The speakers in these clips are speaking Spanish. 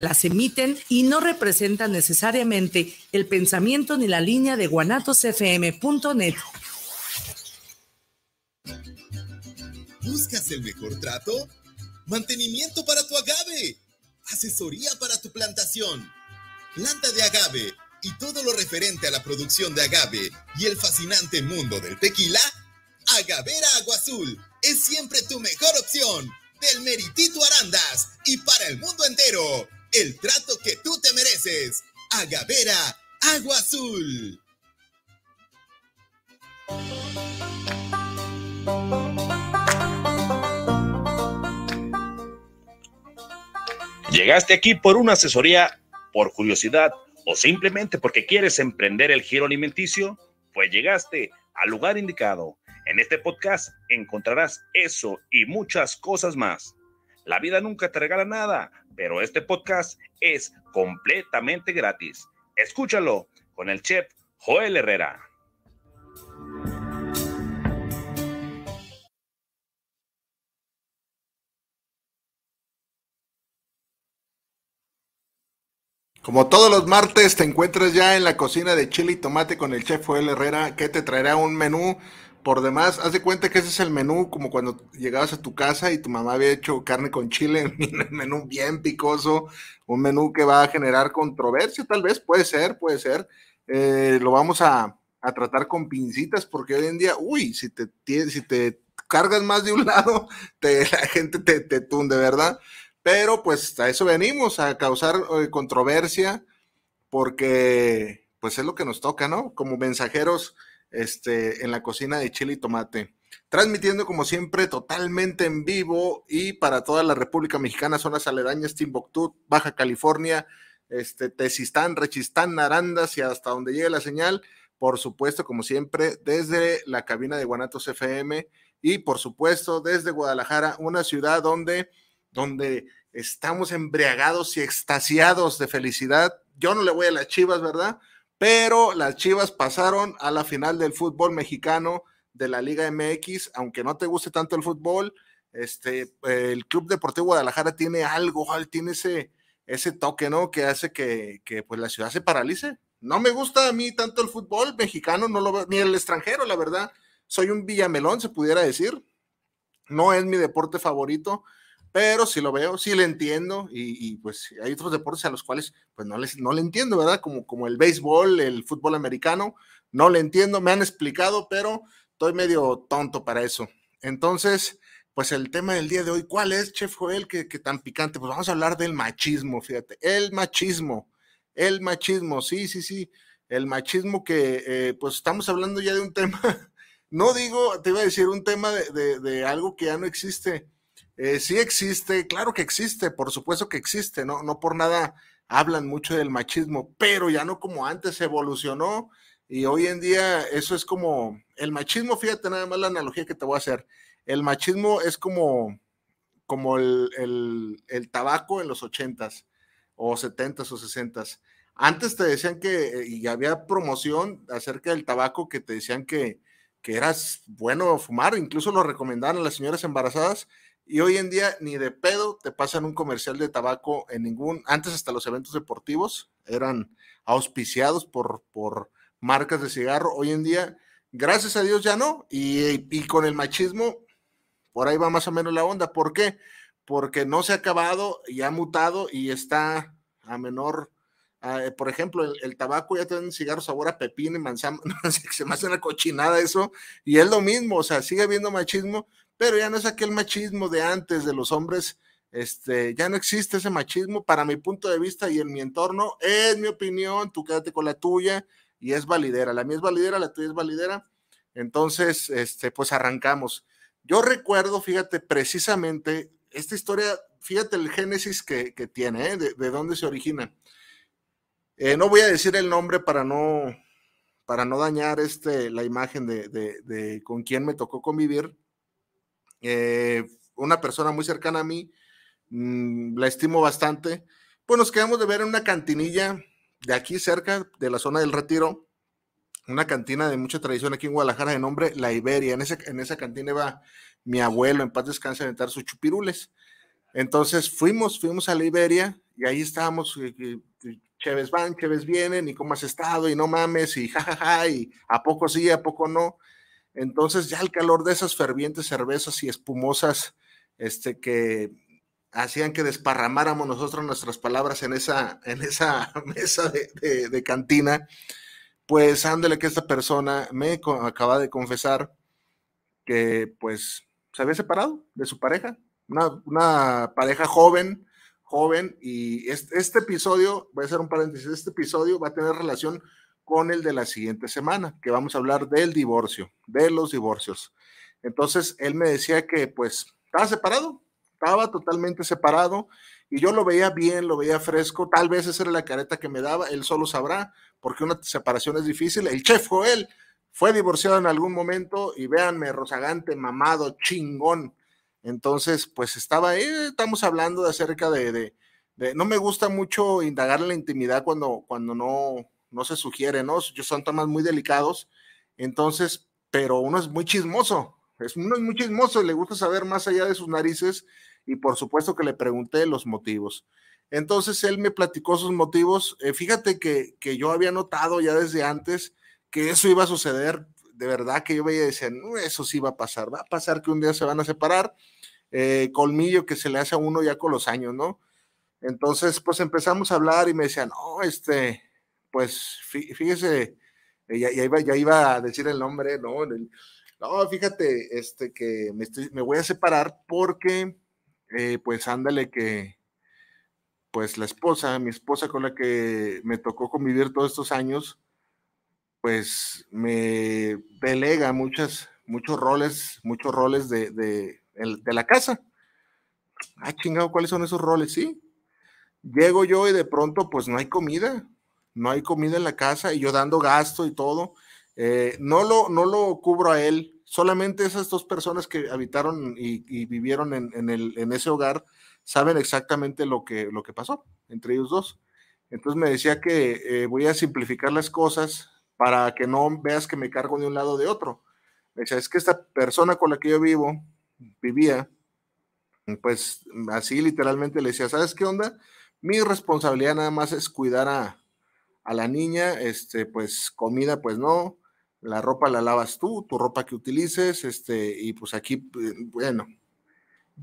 las emiten y no representan necesariamente el pensamiento ni la línea de guanatosfm.net. ¿Buscas el mejor trato? Mantenimiento para tu agave. Asesoría para tu plantación. Planta de agave y todo lo referente a la producción de agave y el fascinante mundo del tequila. Agavera Agua Azul es siempre tu mejor opción. Del Meritito Arandas y para el mundo entero el trato que tú te mereces. Agavera, agua azul. Llegaste aquí por una asesoría, por curiosidad o simplemente porque quieres emprender el giro alimenticio, pues llegaste al lugar indicado. En este podcast encontrarás eso y muchas cosas más. La vida nunca te regala nada pero este podcast es completamente gratis. Escúchalo con el chef Joel Herrera. Como todos los martes, te encuentras ya en la cocina de chile y tomate con el chef Joel Herrera, que te traerá un menú por demás, haz de cuenta que ese es el menú, como cuando llegabas a tu casa y tu mamá había hecho carne con chile, un menú bien picoso, un menú que va a generar controversia, tal vez, puede ser, puede ser. Eh, lo vamos a, tratar con pincitas porque hoy en día, uy, si te, cargas más de un lado, la gente te, tunde, ¿verdad? Pero pues a eso venimos, a causar eh, controversia porque pues es lo que nos toca, ¿no? Como mensajeros este, en la cocina de chile y tomate. Transmitiendo como siempre totalmente en vivo y para toda la República Mexicana, zonas aledañas, Timbuktu, Baja California, este, Rechistán, Narandas y hasta donde llegue la señal. Por supuesto, como siempre, desde la cabina de Guanatos FM y por supuesto desde Guadalajara, una ciudad donde, donde estamos embriagados y extasiados de felicidad. Yo no le voy a las chivas, ¿verdad? pero las Chivas pasaron a la final del fútbol mexicano de la Liga MX, aunque no te guste tanto el fútbol, este, el Club Deportivo Guadalajara tiene algo, tiene ese, ese toque, ¿no? Que hace que, pues, la ciudad se paralice. No me gusta a mí tanto el fútbol mexicano, no lo ni el extranjero, la verdad. Soy un villamelón, se pudiera decir. No es mi deporte favorito, pero sí lo veo, sí le entiendo y, pues hay otros deportes a los cuales pues no, les, no le entiendo, ¿verdad? Como, como el béisbol, el fútbol americano, no le entiendo, me han explicado, pero estoy medio tonto para eso. Entonces, pues el tema del día de hoy, ¿cuál es, Chef Joel, que, que tan picante? Pues vamos a hablar del machismo, fíjate, el machismo, el machismo, sí, sí, sí, el machismo que eh, pues estamos hablando ya de un tema, no digo, te iba a decir un tema de, de algo que ya no existe eh, sí existe, claro que existe, por supuesto que existe, ¿no? No por nada hablan mucho del machismo, pero ya no como antes evolucionó y hoy en día eso es como el machismo, fíjate nada más la analogía que te voy a hacer. El machismo es como, como el, el, el tabaco en los ochentas o setentas o sesentas. Antes te decían que, eh, y había promoción acerca del tabaco que te decían que, que bueno fumar, incluso lo recomendaban a las señoras embarazadas, y hoy en día ni de pedo te pasan un comercial de tabaco en ningún, antes hasta los eventos deportivos eran auspiciados por, por marcas de cigarro. Hoy en día, gracias a Dios ya no. Y, con el machismo, por ahí va más o menos la onda. ¿Por qué? Porque no se ha acabado y ha mutado y está a menor. Ah, eh, por ejemplo, el, tabaco ya tiene cigarros sabor a pepino y manzana, se me hace una cochinada eso, y es lo mismo, o sea, sigue habiendo machismo, pero ya no es aquel machismo de antes de los hombres. Este, ya no existe ese machismo para mi punto de vista y en mi entorno. Es mi opinión, tú quédate con la tuya y es validera. La mía es validera, la tuya es validera. Entonces, este, pues arrancamos. Yo recuerdo, fíjate, precisamente esta historia, fíjate el génesis que, tiene, ¿eh? de, dónde se origina. Eh, no voy a decir el nombre para no, para no dañar este, la imagen de, de, de con quién me tocó convivir eh, una persona muy cercana a mí, mm, la estimo bastante, pues nos quedamos de ver en una cantinilla de aquí cerca, de la zona del Retiro, una cantina de mucha tradición aquí en Guadalajara de nombre La Iberia. En, ese, en esa cantina iba mi abuelo, en paz descanse, a aventar sus chupirules. Entonces fuimos, fuimos a La Iberia y ahí estábamos, y, eh, eh, Cheves van, Cheves vienen, y cómo has estado, y no mames, y jajaja, y a poco sí, a poco no. Entonces ya el calor de esas fervientes cervezas y espumosas este, que hacían que desparramáramos nosotros nuestras palabras en esa, en esa mesa de, cantina, pues ándale que esta persona me acaba de confesar que pues se había separado de su pareja, una, pareja joven, joven, y este, este, episodio, voy a hacer un paréntesis, este episodio va a tener relación con el de la siguiente semana, que vamos a hablar del divorcio, de los divorcios. Entonces, él me decía que pues estaba separado, estaba totalmente separado y yo lo veía bien, lo veía fresco, tal vez esa era la careta que me daba, él solo sabrá, porque una separación es difícil. El chef Joel fue divorciado en algún momento y véanme, rozagante, mamado, chingón. Entonces, pues estaba ahí, eh, estamos hablando de acerca de, de, no me gusta mucho indagar en la intimidad cuando, cuando no, no se sugiere, ¿no? Son temas muy delicados, entonces, pero uno es muy chismoso, es, uno es muy chismoso y le gusta saber más allá de sus narices y por supuesto que le pregunté los motivos. Entonces él me platicó sus motivos. Eh, fíjate que, yo había notado ya desde antes que eso iba a suceder. De verdad que yo veía y decía, no, eso sí va a pasar. Va a pasar que un día se van a separar. Eh, colmillo que se le hace a uno ya con los años, ¿no? Entonces, pues empezamos a hablar y me decía, no, este, pues fíjese, ya, iba, ya iba a decir el nombre, ¿no? No, fíjate, este, que me, estoy, me voy a separar porque, eh, pues ándale que, pues la esposa, mi esposa con la que me tocó convivir todos estos años, pues me delega muchas, muchos roles, muchos roles de, de la casa. Ah, chingado, ¿cuáles son esos roles? Sí. Llego yo y de pronto, pues no hay comida no hay comida en la casa y yo dando gasto y todo. Eh, no, lo, no lo cubro a él, solamente esas dos personas que habitaron y, vivieron en, el, en, ese hogar saben exactamente lo que, lo que pasó entre ellos dos. Entonces me decía que eh, voy a simplificar las cosas para que no veas que me cargo de un lado o de otro. Me decía, es que esta persona con la que yo vivo, vivía, pues así literalmente le decía, ¿sabes qué onda? Mi responsabilidad nada más es cuidar a, a la niña, este, pues comida, pues no, la ropa la lavas tú, tu ropa que utilices, este, y pues aquí, eh, bueno.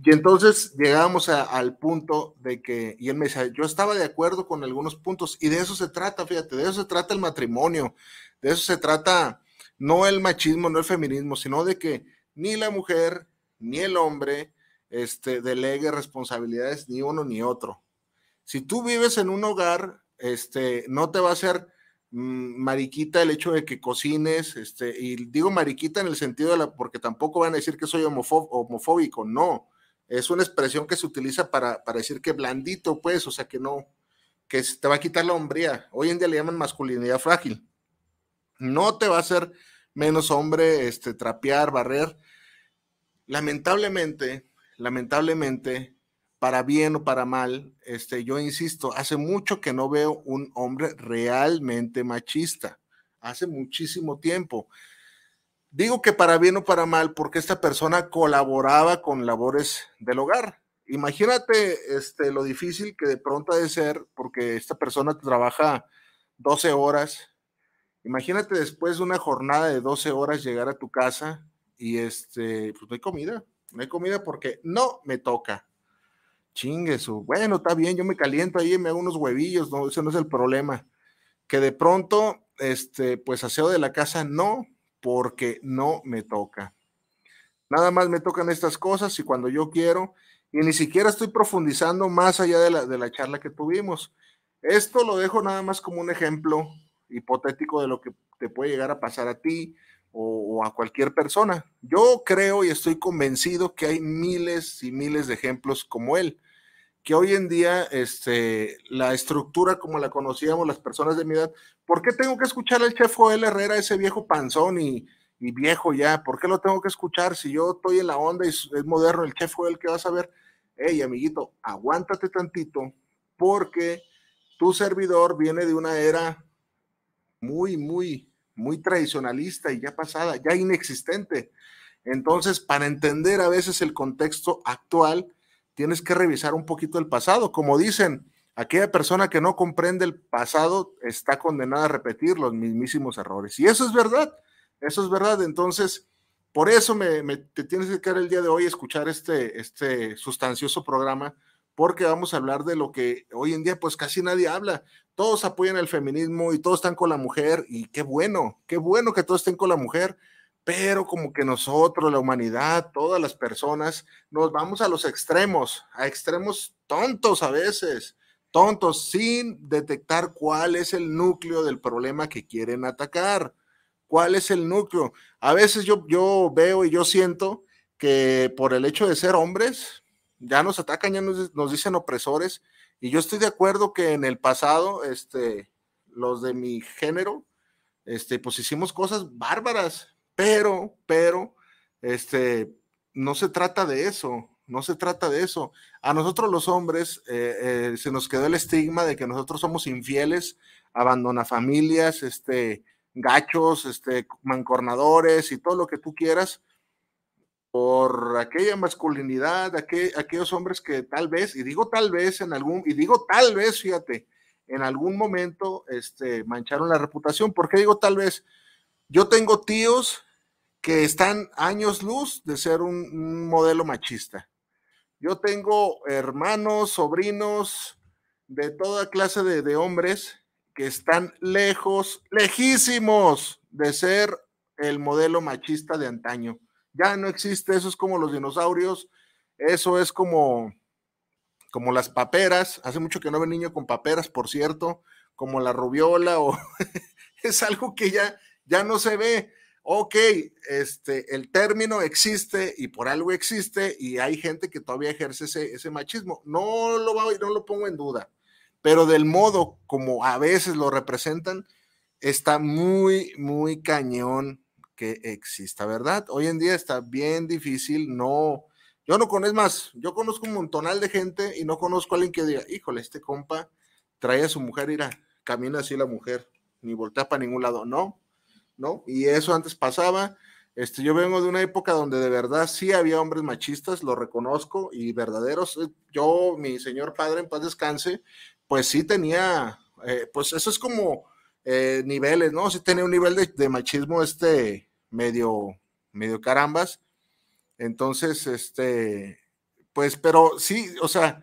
Y entonces llegábamos al punto de que, y él me decía, yo estaba de acuerdo con algunos puntos, y de eso se trata, fíjate, de eso se trata el matrimonio, de eso se trata no el machismo, no el feminismo, sino de que ni la mujer ni el hombre este, delegue responsabilidades, ni uno ni otro. Si tú vives en un hogar este, no te va a hacer mm, mariquita el hecho de que cocines, este, y digo mariquita en el sentido de la, porque tampoco van a decir que soy homofóbico, no, es una expresión que se utiliza para, para decir que blandito, pues, o sea, que no, que te va a quitar la hombría, hoy en día le llaman masculinidad frágil, no te va a ser menos hombre, este, trapear, barrer, lamentablemente, lamentablemente, para bien o para mal, este, yo insisto, hace mucho que no veo un hombre realmente machista, hace muchísimo tiempo. Digo que para bien o para mal porque esta persona colaboraba con labores del hogar. Imagínate este, lo difícil que de pronto ha de ser porque esta persona trabaja 12 horas. Imagínate después de una jornada de 12 horas llegar a tu casa y este, pues no hay comida, no hay comida porque no me toca chingues, su, bueno, está bien, yo me caliento ahí, y me hago unos huevillos, no, ese no es el problema. Que de pronto, este, pues aseo de la casa, no, porque no me toca. Nada más me tocan estas cosas y cuando yo quiero, y ni siquiera estoy profundizando más allá de la, charla que tuvimos. Esto lo dejo nada más como un ejemplo hipotético de lo que te puede llegar a pasar a ti o, a cualquier persona. Yo creo y estoy convencido que hay miles y miles de ejemplos como él que hoy en día este, la estructura como la conocíamos las personas de mi edad, ¿por qué tengo que escuchar al chef Joel Herrera, ese viejo panzón y, y viejo ya? ¿Por qué lo tengo que escuchar si yo estoy en la onda y es moderno el chef Joel que vas a ver? Hey, amiguito, aguántate tantito porque tu servidor viene de una era muy, muy, muy tradicionalista y ya pasada, ya inexistente. Entonces, para entender a veces el contexto actual, tienes que revisar un poquito el pasado. Como dicen, aquella persona que no comprende el pasado está condenada a repetir los mismísimos errores. Y eso es verdad, eso es verdad. Entonces, por eso me, te tienes que quedar el día de hoy a escuchar este, este sustancioso programa, porque vamos a hablar de lo que hoy en día pues casi nadie habla. Todos apoyan el feminismo y todos están con la mujer y qué bueno, qué bueno que todos estén con la mujer pero como que nosotros, la humanidad, todas las personas, nos vamos a los extremos, a extremos tontos a veces, tontos, sin detectar cuál es el núcleo del problema que quieren atacar, cuál es el núcleo. A veces yo, yo veo y yo siento que por el hecho de ser hombres, ya nos atacan, ya nos, dicen opresores, y yo estoy de acuerdo que en el pasado, este, los de mi género, este, pues hicimos cosas bárbaras, pero, pero, este, no se trata de eso, no se trata de eso. A nosotros los hombres eh, eh, se nos quedó el estigma de que nosotros somos infieles, abandona familias, este, gachos, este, mancornadores y todo lo que tú quieras por aquella masculinidad, aquellos hombres que tal vez, y digo tal vez en algún, y digo tal vez, fíjate, en algún momento este, mancharon la reputación. ¿Por qué digo tal vez? Yo tengo tíos que están años luz de ser un, modelo machista. Yo tengo hermanos, sobrinos, de toda clase de, hombres que están lejos, lejísimos de ser el modelo machista de antaño. Ya no existe, eso es como los dinosaurios, eso es como, como las paperas, hace mucho que no ve niño con paperas, por cierto, como la rubiola o es algo que ya ya no se ve. Ok, este, el término existe y por algo existe y hay gente que todavía ejerce ese, machismo. No lo, no lo pongo en duda, pero del modo como a veces lo representan, está muy, muy cañón que exista, ¿verdad? Hoy en día está bien difícil, no, yo no conozco, más, yo conozco un montonal de gente y no conozco a alguien que diga, híjole, este compa trae a su mujer, irá, camina así la mujer, ni voltea para ningún lado, no, ¿no? Y eso antes pasaba. Este, yo vengo de una época donde de verdad sí había hombres machistas, lo reconozco, y verdaderos. Eh, yo, mi señor padre, en paz descanse, pues sí tenía, eh, pues eso es como eh, niveles, ¿no? Sí tenía un nivel de, machismo este medio, medio carambas. Entonces, este, pues, pero sí, o sea,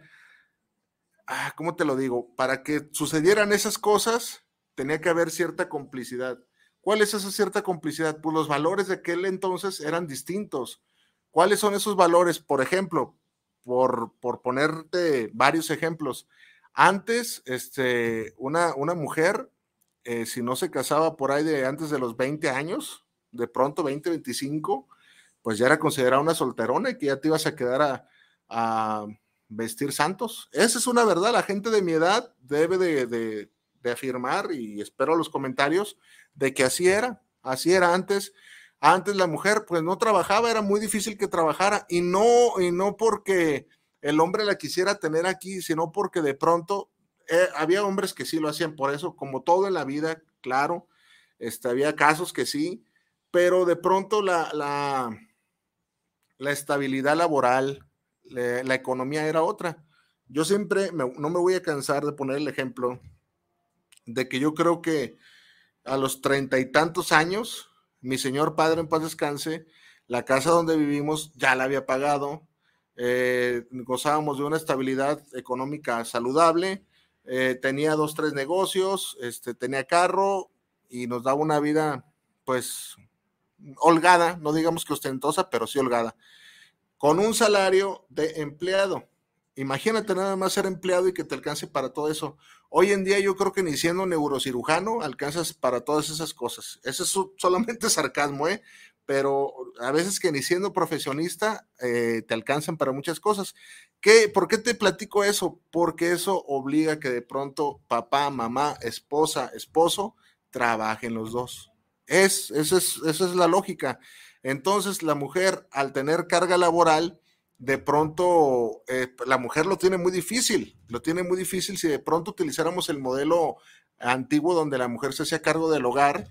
ah, ¿cómo te lo digo? Para que sucedieran esas cosas, tenía que haber cierta complicidad. ¿Cuál es esa cierta complicidad? Pues los valores de aquel entonces eran distintos. ¿Cuáles son esos valores? Por ejemplo, por, por ponerte varios ejemplos. Antes, este, una, una mujer, eh, si no se casaba por ahí de antes de los 20 años, de pronto 20, 25, pues ya era considerada una solterona y que ya te ibas a quedar a, vestir santos. Esa es una verdad. La gente de mi edad debe de de afirmar y espero los comentarios de que así era, así era antes. Antes la mujer pues no trabajaba, era muy difícil que trabajara y no no porque el hombre la quisiera tener aquí, sino porque de pronto eh, había hombres que sí lo hacían por eso, como todo en la vida, claro, este, había casos que sí, pero de pronto la, la, estabilidad laboral, la, economía era otra. Yo siempre, no me voy a cansar de poner el ejemplo de que yo creo que a los treinta y tantos años, mi señor padre en paz descanse, la casa donde vivimos ya la había pagado, eh, gozábamos de una estabilidad económica saludable, eh, tenía dos, tres negocios, este, tenía carro y nos daba una vida pues holgada, no digamos que ostentosa, pero sí holgada, con un salario de empleado. Imagínate nada más ser empleado y que te alcance para todo eso. Hoy en día yo creo que ni siendo neurocirujano alcanzas para todas esas cosas. Eso es solamente sarcasmo, ¿eh? Pero a veces que ni siendo profesionista eh, te alcanzan para muchas cosas. ¿Qué, ¿Por qué te platico eso? Porque eso obliga que de pronto papá, mamá, esposa, esposo trabajen los dos. Es, es, esa es la lógica. Entonces la mujer al tener carga laboral de pronto eh, la mujer lo tiene muy difícil, lo tiene muy difícil si de pronto utilizáramos el modelo antiguo donde la mujer se hacía cargo del hogar,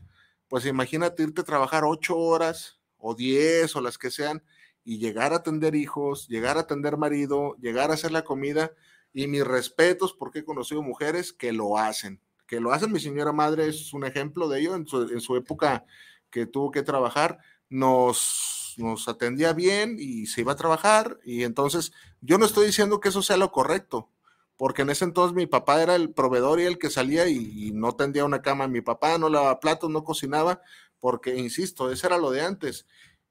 pues imagínate irte a trabajar ocho horas o diez o las que sean y llegar a atender hijos, llegar a atender marido, llegar a hacer la comida y mis respetos porque he conocido mujeres que lo hacen, que lo hacen, mi señora madre es un ejemplo de ello en su, en su época que tuvo que trabajar, nos nos, atendía bien y se iba a trabajar. Y entonces yo no estoy diciendo que eso sea lo correcto, porque en ese entonces mi papá era el proveedor y el que salía y, no tendía una cama. Mi papá no lavaba platos, no cocinaba, porque, insisto, ese era lo de antes.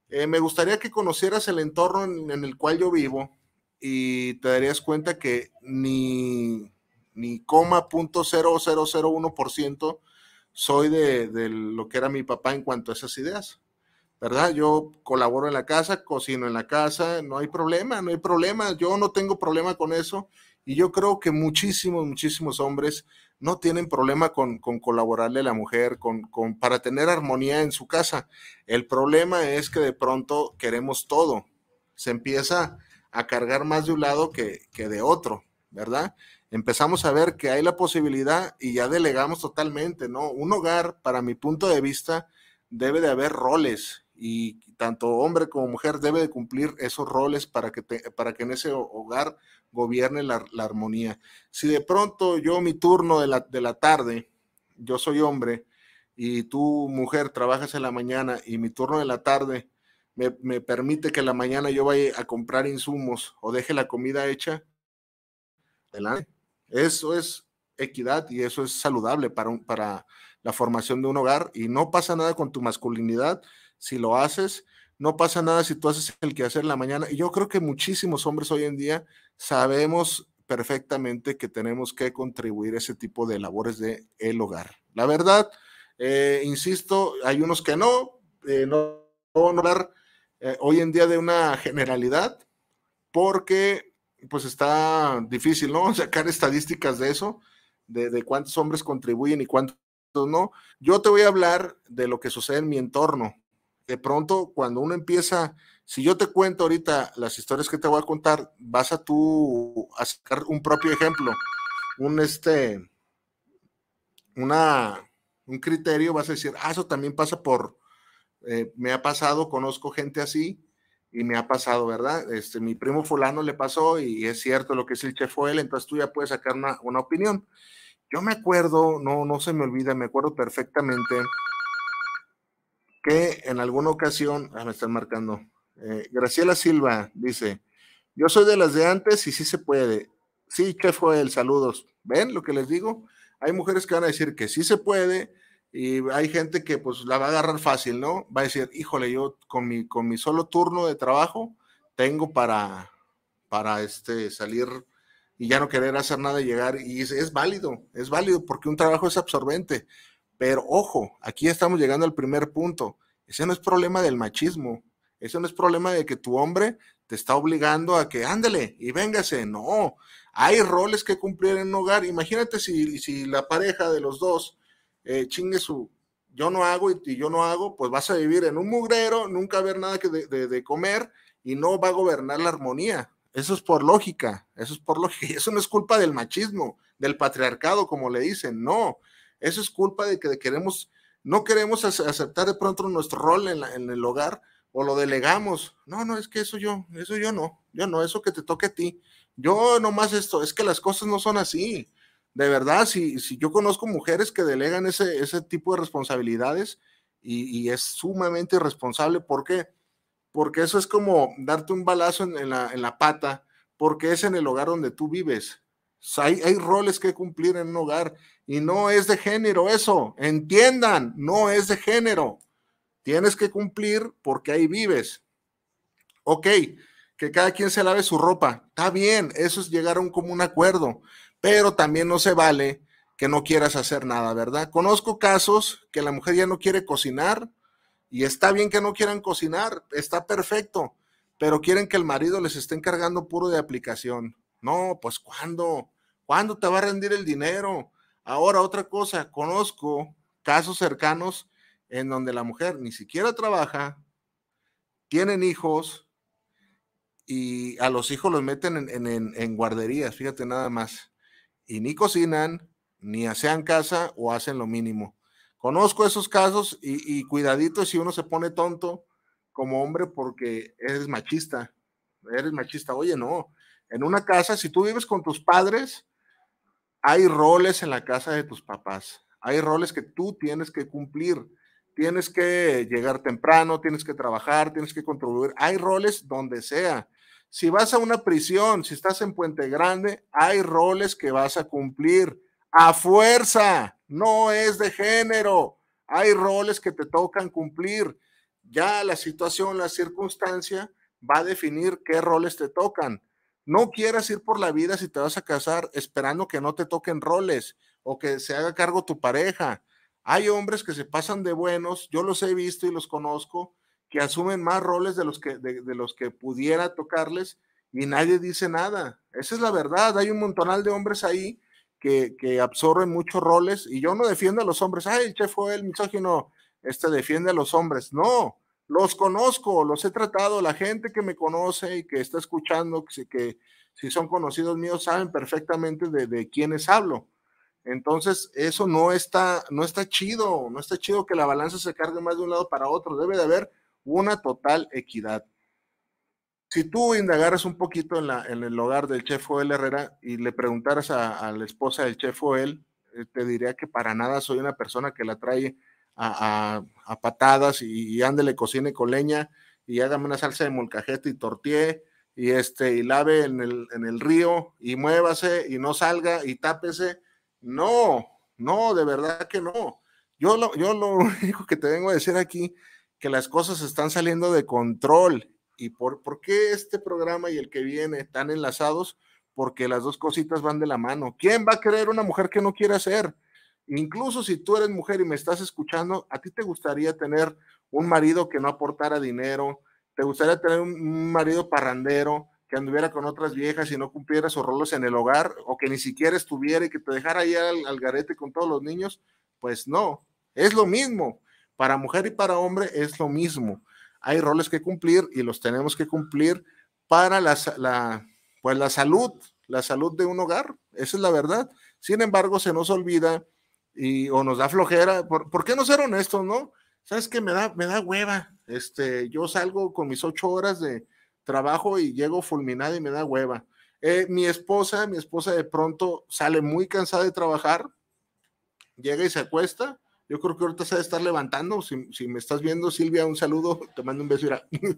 Eh, me gustaría que conocieras el entorno en, el cual yo vivo y te darías cuenta que ni, ni coma punto cero uno por ciento soy de, lo que era mi papá en cuanto a esas ideas. ¿verdad? Yo colaboro en la casa, cocino en la casa, no hay problema, no hay problema, yo no tengo problema con eso. Y yo creo que muchísimos, muchísimos hombres no tienen problema con, con colaborarle a la mujer, con, con, para tener armonía en su casa. El problema es que de pronto queremos todo. Se empieza a cargar más de un lado que, que de otro, ¿verdad? Empezamos a ver que hay la posibilidad y ya delegamos totalmente, ¿no? Un hogar, para mi punto de vista, debe de haber roles y tanto hombre como mujer debe de cumplir esos roles para que, para que en ese hogar gobierne la, armonía. Si de pronto yo mi turno de la, de la tarde, yo soy hombre y tú mujer trabajas en la mañana y mi turno de la tarde me, permite que en la mañana yo vaya a comprar insumos o deje la comida hecha, adelante. Eso es equidad y eso es saludable para, para la formación de un hogar y no pasa nada con tu masculinidad si lo haces, no pasa nada si tú haces el que en la mañana. Y yo creo que muchísimos hombres hoy en día sabemos perfectamente que tenemos que contribuir a ese tipo de labores de el hogar. La verdad, eh, insisto, hay unos que no, eh, no, no hablar eh, hoy en día de una generalidad, porque pues está difícil, ¿no? Sacar estadísticas de eso, de cuántos hombres contribuyen y cuántos no. Yo te voy a hablar de lo que sucede en mi entorno, de pronto cuando uno empieza, si yo te cuento ahorita las historias que te voy a contar, vas a tú a sacar un propio ejemplo, un este, una, un criterio, vas a decir, ah, eso también pasa por, eh, me ha pasado, conozco gente así y me ha pasado, ¿verdad? Este, mi primo fulano le pasó y es cierto lo que es el chef fue él, entonces tú ya puedes sacar una, una opinión. Yo me acuerdo, no, no se me olvida, me acuerdo perfectamente que en alguna ocasión, ah, me están marcando, eh, Graciela Silva dice, yo soy de las de antes y sí se puede. Sí, Chef el saludos. ¿Ven lo que les digo? Hay mujeres que van a decir que sí se puede y hay gente que pues la va a agarrar fácil, ¿no? Va a decir, híjole, yo con mi, con mi solo turno de trabajo tengo para, para este, salir y ya no querer hacer nada y llegar. Y es válido, es válido porque un trabajo es absorbente. Pero ojo, aquí estamos llegando al primer punto. Ese no es problema del machismo. Ese no es problema de que tu hombre te está obligando a que ándele y véngase. No, hay roles que cumplir en un hogar. Imagínate si, si la pareja de los dos eh, chingue su yo no hago y, yo no hago, pues vas a vivir en un mugrero, nunca haber nada que de, de comer y no va a gobernar la armonía. Eso es por lógica, eso es por lógica. eso no es culpa del machismo, del patriarcado, como le dicen, no. Eso es culpa de que queremos, no queremos aceptar de pronto nuestro rol en, el hogar o lo delegamos. No, no, es que eso yo, eso yo no, yo no, eso que te toque a ti. Yo nomás esto, es que las cosas no son así. De verdad, si, si yo conozco mujeres que delegan ese, tipo de responsabilidades y, es sumamente irresponsable. ¿Por qué? Porque eso es como darte un balazo en, la, en la pata, porque es en el hogar donde tú vives. Hay, roles que cumplir en un hogar y no es de género eso, entiendan, no es de género. Tienes que cumplir porque ahí vives. Ok, que cada quien se lave su ropa, está bien, eso es llegar a un común acuerdo, pero también no se vale que no quieras hacer nada, ¿verdad? Conozco casos que la mujer ya no quiere cocinar y está bien que no quieran cocinar, está perfecto, pero quieren que el marido les esté encargando puro de aplicación. No, pues cuando ¿Cuándo te va a rendir el dinero? Ahora, otra cosa, conozco casos cercanos en donde la mujer ni siquiera trabaja, tienen hijos y a los hijos los meten en, guarderías, fíjate nada más. Y ni cocinan, ni hacen casa o hacen lo mínimo. Conozco esos casos y, y cuidadito si uno se pone tonto como hombre porque eres machista. Eres machista. Oye, no, en una casa, si tú vives con tus padres, hay roles en la casa de tus papás, hay roles que tú tienes que cumplir, tienes que llegar temprano, tienes que trabajar, tienes que contribuir, hay roles donde sea. Si vas a una prisión, si estás en Puente Grande, hay roles que vas a cumplir a fuerza, no es de género, hay roles que te tocan cumplir. Ya la situación, la circunstancia va a definir qué roles te tocan. No quieras ir por la vida si te vas a casar esperando que no te toquen roles o que se haga cargo tu pareja. Hay hombres que se pasan de buenos, yo los he visto y los conozco, que asumen más roles de los que, de, los que pudiera tocarles y nadie dice nada. Esa es la verdad. Hay un montonal de hombres ahí que, que absorben muchos roles y yo no defiendo a los hombres. Ay, el chef fue el misógino, este defiende a los hombres. No, los conozco, los he tratado, la gente que me conoce y que está escuchando, que, que si son conocidos míos, saben perfectamente de, de quiénes hablo. Entonces, eso no está, no está chido, no está chido que la balanza se cargue más de un lado para otro, debe de haber una total equidad. Si tú indagaras un poquito en, la, en el hogar del chef Joel Herrera y le preguntaras a, a la esposa del chef Joel, eh, te diría que para nada soy una persona que la trae a, patadas y, ándele, cocine con leña y hágame una salsa de molcajete y tortié y este y lave en el, en el río y muévase y no salga y tápese. No, no, de verdad que no. Yo lo, yo lo único que te vengo a decir aquí, que las cosas están saliendo de control. ¿Y por, por qué este programa y el que viene están enlazados? Porque las dos cositas van de la mano. ¿Quién va a querer una mujer que no quiere ser? incluso si tú eres mujer y me estás escuchando, ¿a ti te gustaría tener un marido que no aportara dinero? ¿Te gustaría tener un marido parrandero que anduviera con otras viejas y no cumpliera sus roles en el hogar o que ni siquiera estuviera y que te dejara ahí al, garete con todos los niños? Pues no, es lo mismo. Para mujer y para hombre es lo mismo. Hay roles que cumplir y los tenemos que cumplir para la, pues la salud, la salud de un hogar. Esa es la verdad. Sin embargo, se nos olvida y, o nos da flojera. ¿Por, qué no ser honestos, no? ¿Sabes qué? Me da, me da hueva. Este, yo salgo con mis ocho horas de trabajo y llego fulminada y me da hueva. Eh, mi esposa, mi esposa de pronto sale muy cansada de trabajar, llega y se acuesta. Yo creo que ahorita se de estar levantando. Si, me estás viendo, Silvia, un saludo, te mando un beso.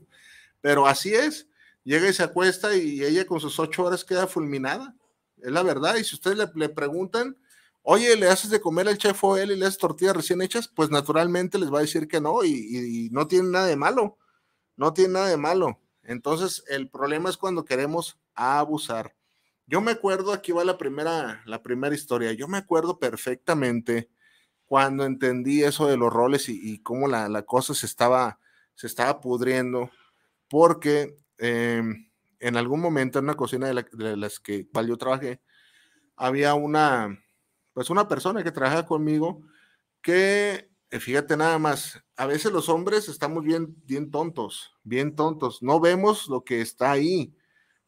Pero así es, llega y se acuesta y ella con sus ocho horas queda fulminada. Es la verdad. Y si ustedes le preguntan, oye, le haces de comer al chef o él y le haces tortillas recién hechas, pues naturalmente les va a decir que no y, no tiene nada de malo, no tiene nada de malo. Entonces, el problema es cuando queremos abusar. Yo me acuerdo, aquí va la primera, la primera historia, yo me acuerdo perfectamente cuando entendí eso de los roles y, cómo la, cosa se estaba, se estaba pudriendo, porque em, en algún momento en una cocina de, las que cual yo trabajé, había una, pues una persona que trabaja conmigo que, eh, fíjate nada más, a veces los hombres estamos bien, bien tontos, bien tontos, no vemos lo que está ahí.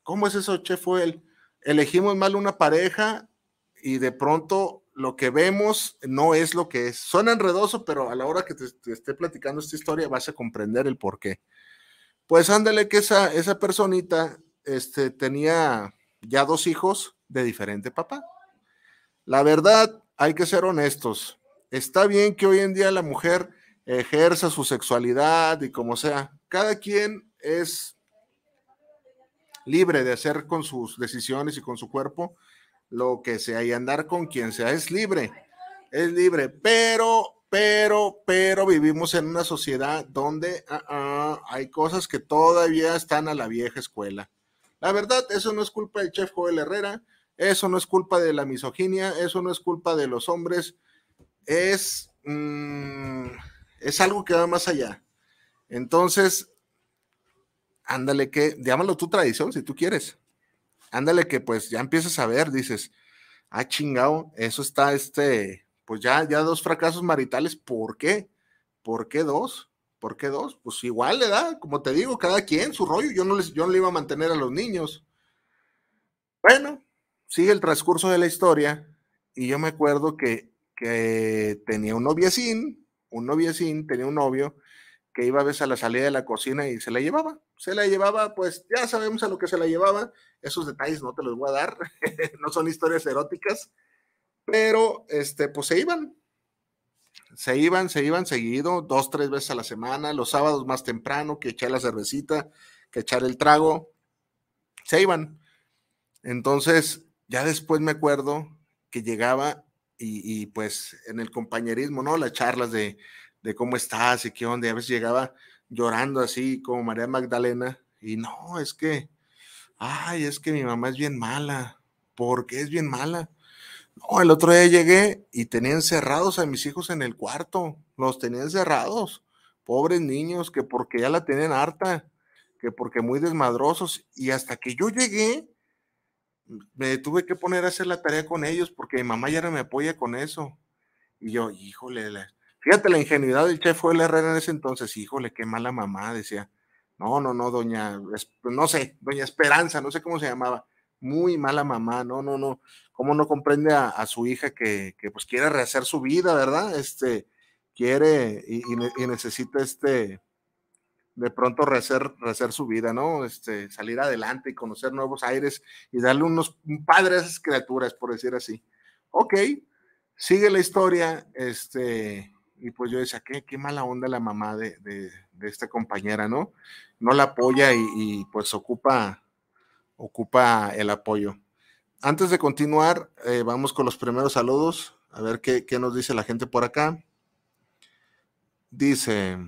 ¿Cómo es eso, Chef él. Elegimos mal una pareja y de pronto lo que vemos no es lo que es. Suena enredoso, pero a la hora que te, esté platicando esta historia vas a comprender el por qué. Pues ándale que esa, esa personita este, tenía ya dos hijos de diferente papá. La verdad, hay que ser honestos. Está bien que hoy en día la mujer ejerza su sexualidad y como sea. Cada quien es libre de hacer con sus decisiones y con su cuerpo lo que sea y andar con quien sea. Es libre, es libre, pero, pero, pero vivimos en una sociedad donde ah, ah, hay cosas que todavía están a la vieja escuela. La verdad, eso no es culpa del chef Joel Herrera, eso no es culpa de la misoginia, eso no es culpa de los hombres, es, mm, es algo que va más allá. Entonces, ándale que, llámalo tu tradición si tú quieres. Ándale que pues ya empiezas a ver, dices, ah, chingado, eso está este, pues ya, ya dos fracasos maritales, ¿por qué? ¿Por qué dos? ¿Por qué dos? Pues igual le da, como te digo, cada quien su rollo. Yo no, les, yo no le iba a mantener a los niños. Bueno, sigue el transcurso de la historia y yo me acuerdo que, que tenía un noviecín, un noviecín, tenía un novio que iba a veces a la salida de la cocina y se la llevaba. Se la llevaba, pues ya sabemos a lo que se la llevaba. Esos detalles no te los voy a dar, no son historias eróticas, pero este, pues se iban. Se iban, se iban seguido, dos, tres veces a la semana, los sábados más temprano, que echar la cervecita, que echar el trago. Se iban. Entonces, ya después me acuerdo que llegaba y, pues en el compañerismo, ¿no? Las charlas de, cómo estás y qué onda. a veces llegaba llorando así como María Magdalena y no, es que, ay, es que mi mamá es bien mala. ¿Por qué es bien mala? No, el otro día llegué y tenía encerrados a mis hijos en el cuarto, los tenían encerrados, pobres niños, que porque ya la tenían harta, que porque muy desmadrosos, y hasta que yo llegué, me tuve que poner a hacer la tarea con ellos porque mi mamá ya no me apoya con eso. Y yo, híjole, fíjate la ingenuidad del chef el Herrera en ese entonces, híjole, qué mala mamá, decía. No, no, no, doña, no sé, doña Esperanza, no sé cómo se llamaba. Muy mala mamá, no, no, no. ¿Cómo no comprende a, su hija que, que, pues quiere rehacer su vida, verdad? Este, quiere y necesita este, de pronto rehacer, su vida, ¿no? Este, salir adelante y conocer nuevos aires y darle unos padres a esas criaturas, por decir así. Ok, sigue la historia, este, y pues yo decía, qué, qué mala onda la mamá de, esta compañera, ¿no? No la apoya y, pues ocupa, ocupa el apoyo. Antes de continuar, eh, vamos con los primeros saludos, a ver qué nos dice la gente por acá. Dice...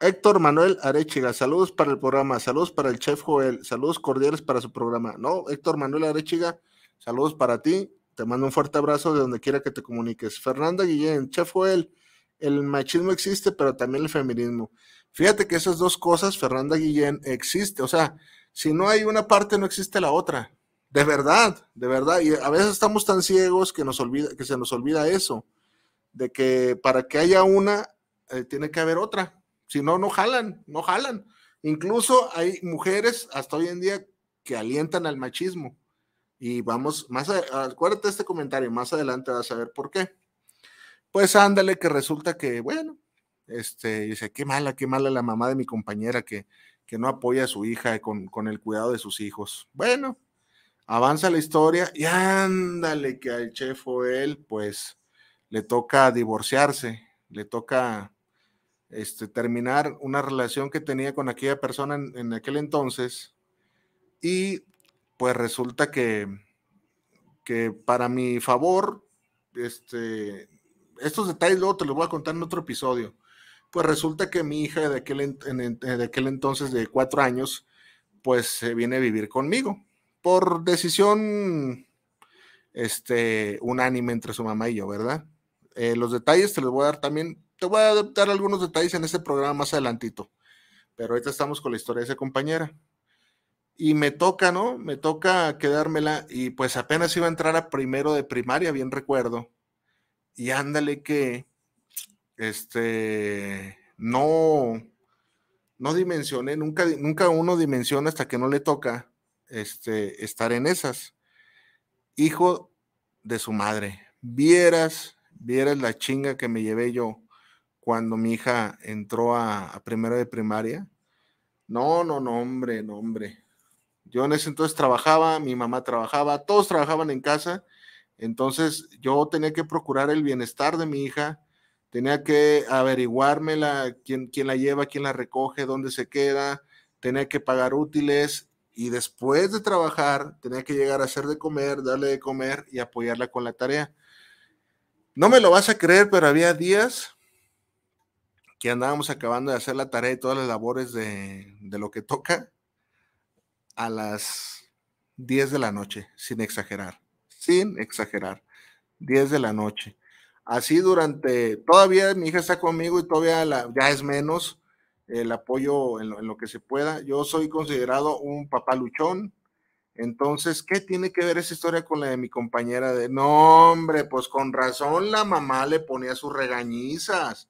Héctor Manuel Arechiga, saludos para el programa, saludos para el chef Joel, saludos cordiales para su programa. No, Héctor Manuel Arechiga, saludos para ti, te mando un fuerte abrazo de donde quiera que te comuniques. Fernanda Guillén, chef Joel, el machismo existe, pero también el feminismo. Fíjate que esas dos cosas, Fernanda Guillén, existe, o sea, si no hay una parte, no existe la otra. De verdad, de verdad, y a veces estamos tan ciegos que, nos olvida, que se nos olvida eso, de que para que haya una, eh, tiene que haber otra si no, no jalan, no jalan. Incluso hay mujeres hasta hoy en día que alientan al machismo. Y vamos, más acuérdate este comentario, más adelante vas a ver por qué. Pues ándale, que resulta que, bueno, este, dice, qué mala, qué mala la mamá de mi compañera que, que no apoya a su hija con, con el cuidado de sus hijos. Bueno, avanza la historia y ándale, que al chef él, pues, le toca divorciarse, le toca este, terminar una relación que tenía con aquella persona en, aquel entonces y pues resulta que, que para mi favor, este, estos detalles luego te los voy a contar en otro episodio. Pues resulta que mi hija de aquel, de aquel entonces de cuatro años, pues se viene a vivir conmigo por decisión este, unánime entre su mamá y yo, ¿verdad? Eh, los detalles te los voy a dar también te voy a dar algunos detalles en este programa más adelantito, pero ahorita estamos con la historia de esa compañera. Y me toca, ¿no? Me toca quedármela y pues apenas iba a entrar a primero de primaria, bien recuerdo. Y ándale que, este, no, no dimensioné, nunca, nunca uno dimensiona hasta que no le toca este, estar en esas. Hijo de su madre, vieras, vieras la chinga que me llevé yo cuando mi hija entró a, a primero de primaria. No, no, no, hombre, no, hombre. Yo en ese entonces trabajaba, mi mamá trabajaba, todos trabajaban en casa. Entonces yo tenía que procurar el bienestar de mi hija, tenía que averiguarme la, quién, quién, la lleva, quién la recoge, dónde se queda, tenía que pagar útiles y después de trabajar tenía que llegar a hacer de comer, darle de comer y apoyarla con la tarea. No me lo vas a creer, pero había días que andábamos acabando de hacer la tarea y todas las labores de, de lo que toca a las 10 de la noche, sin exagerar, sin exagerar, 10 de la noche. Así durante, todavía mi hija está conmigo y todavía la, ya es menos el apoyo en lo, que se pueda. Yo soy considerado un papá luchón, entonces, ¿qué tiene que ver esa historia con la de mi compañera de, no, hombre, pues con razón la mamá le ponía sus regañizas?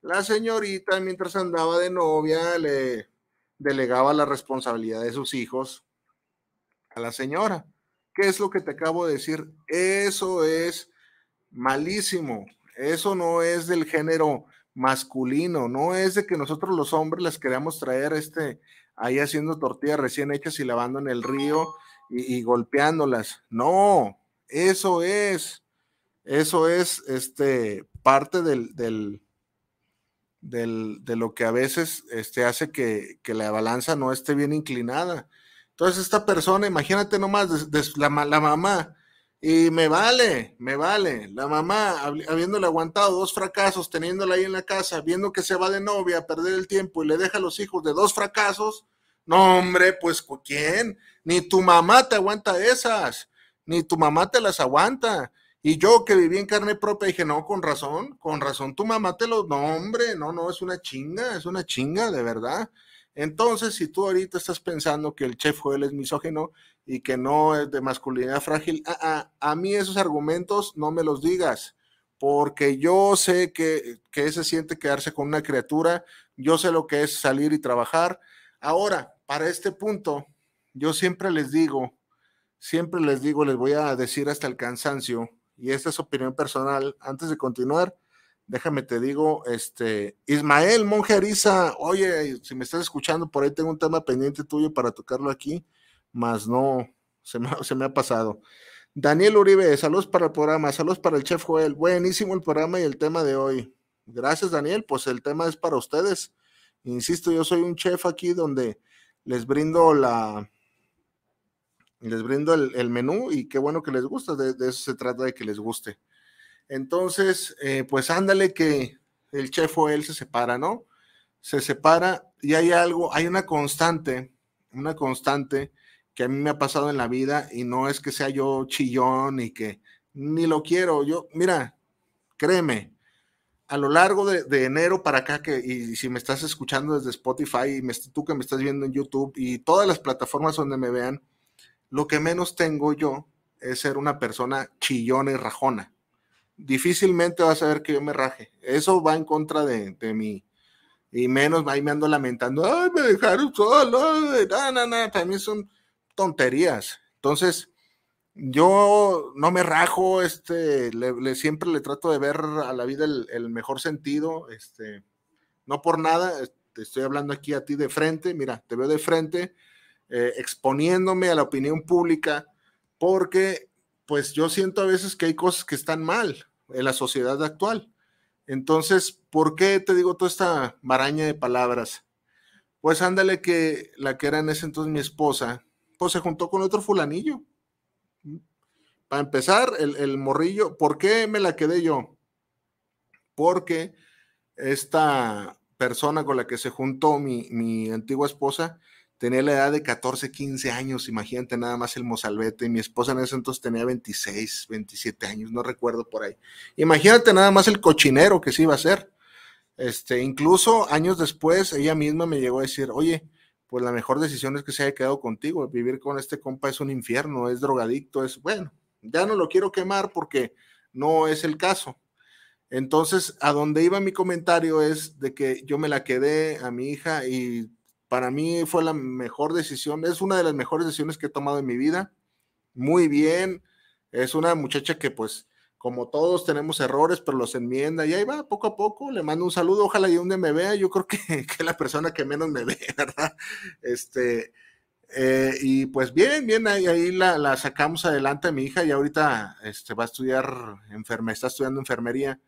La señorita, mientras andaba de novia, le delegaba la responsabilidad de sus hijos a la señora. ¿Qué es lo que te acabo de decir? Eso es malísimo. Eso no es del género masculino. No es de que nosotros los hombres les queramos traer este ahí haciendo tortillas recién hechas y lavando en el río y, golpeándolas. No, eso es. Eso es este parte del del, de lo que a veces este, hace que, la balanza no esté bien inclinada. Entonces esta persona, imagínate nomás, la, la, mamá, y me vale, me vale, la mamá, habiéndole aguantado dos fracasos, teniéndola ahí en la casa, viendo que se va de novia a perder el tiempo y le deja a los hijos de dos fracasos, no hombre, pues ¿quién? Ni tu mamá te aguanta esas, ni tu mamá te las aguanta. Y yo que viví en carne propia dije, no, con razón, con razón, tu mamá te lo, no, hombre, no, no, es una chinga, es una chinga, de verdad. Entonces, si tú ahorita estás pensando que el chef Joel es misógino y que no es de masculinidad frágil, ah, ah, a, mí esos argumentos no me los digas, porque yo sé que, que se siente quedarse con una criatura, yo sé lo que es salir y trabajar. Ahora, para este punto, yo siempre les digo, siempre les digo, les voy a decir hasta el cansancio, y esta es opinión personal, antes de continuar, déjame te digo, este, Ismael Monjeriza, oye, si me estás escuchando, por ahí tengo un tema pendiente tuyo para tocarlo aquí, más no, se me, se me ha pasado. Daniel Uribe, saludos para el programa, saludos para el chef Joel, buenísimo el programa y el tema de hoy. Gracias, Daniel, pues el tema es para ustedes. Insisto, yo soy un chef aquí donde les brindo la, les brindo el, menú y qué bueno que les gusta, de, eso se trata de que les guste. Entonces, eh, pues ándale que el chef o él se separa, ¿no? Se separa y hay algo, hay una constante, una constante que a mí me ha pasado en la vida y no es que sea yo chillón y que ni lo quiero, yo, mira, créeme, a lo largo de, de, enero para acá, que, y si me estás escuchando desde Spotify, y me, tú que me estás viendo en YouTube y todas las plataformas donde me vean, lo que menos tengo yo es ser una persona chillona y rajona. Difícilmente vas a ver que yo me raje. Eso va en contra de, de mí. Y menos ahí me ando lamentando, ay, me dejaron solo, Para no, También son tonterías. Entonces, yo no me rajo, este, siempre le trato de ver a la vida el, mejor sentido, este, no por nada, te este, estoy hablando aquí a ti de frente, mira, te veo de frente, eh, exponiéndome a la opinión pública, porque pues yo siento a veces que hay cosas que están mal en la sociedad actual. Entonces, ¿por qué te digo toda esta maraña de palabras? Pues ándale que la que era en ese entonces mi esposa, pues se juntó con otro fulanillo. Para empezar, el, el morrillo, ¿por qué me la quedé yo? Porque esta persona con la que se juntó mi, mi antigua esposa, tenía la edad de 14, 15 años, imagínate nada más el mozalbete, y mi esposa en ese entonces tenía 26, 27 años, no recuerdo por ahí. Imagínate nada más el cochinero que se iba a ser Este, incluso años después, ella misma me llegó a decir, oye, pues la mejor decisión es que se haya quedado contigo, vivir con este compa es un infierno, es drogadicto, es, bueno, ya no lo quiero quemar porque no es el caso. Entonces, a donde iba mi comentario es de que yo me la quedé a mi hija y para mí fue la mejor decisión, es una de las mejores decisiones que he tomado en mi vida. Muy bien, es una muchacha que pues como todos tenemos errores, pero los enmienda y ahí va poco a poco. Le mando un saludo, ojalá y un me vea. Yo creo que, es la persona que menos me ve, ¿verdad? Este, eh, y pues bien, bien, ahí, ahí la, sacamos adelante a mi hija y ahorita este, va a estudiar enfermería, está estudiando enfermería.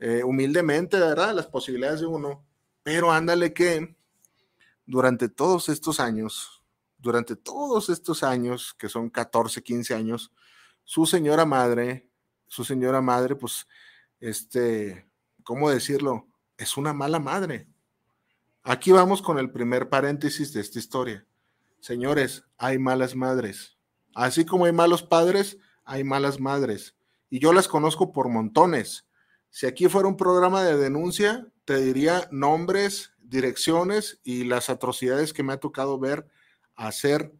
Eh, humildemente, ¿verdad? Las posibilidades de uno. Pero ándale que durante todos estos años, durante todos estos años, que son 14, 15 años, su señora madre, su señora madre, pues, este, ¿cómo decirlo? Es una mala madre. Aquí vamos con el primer paréntesis de esta historia. Señores, hay malas madres. Así como hay malos padres, hay malas madres. Y yo las conozco por montones. Si aquí fuera un programa de denuncia, te diría nombres, direcciones y las atrocidades que me ha tocado ver hacer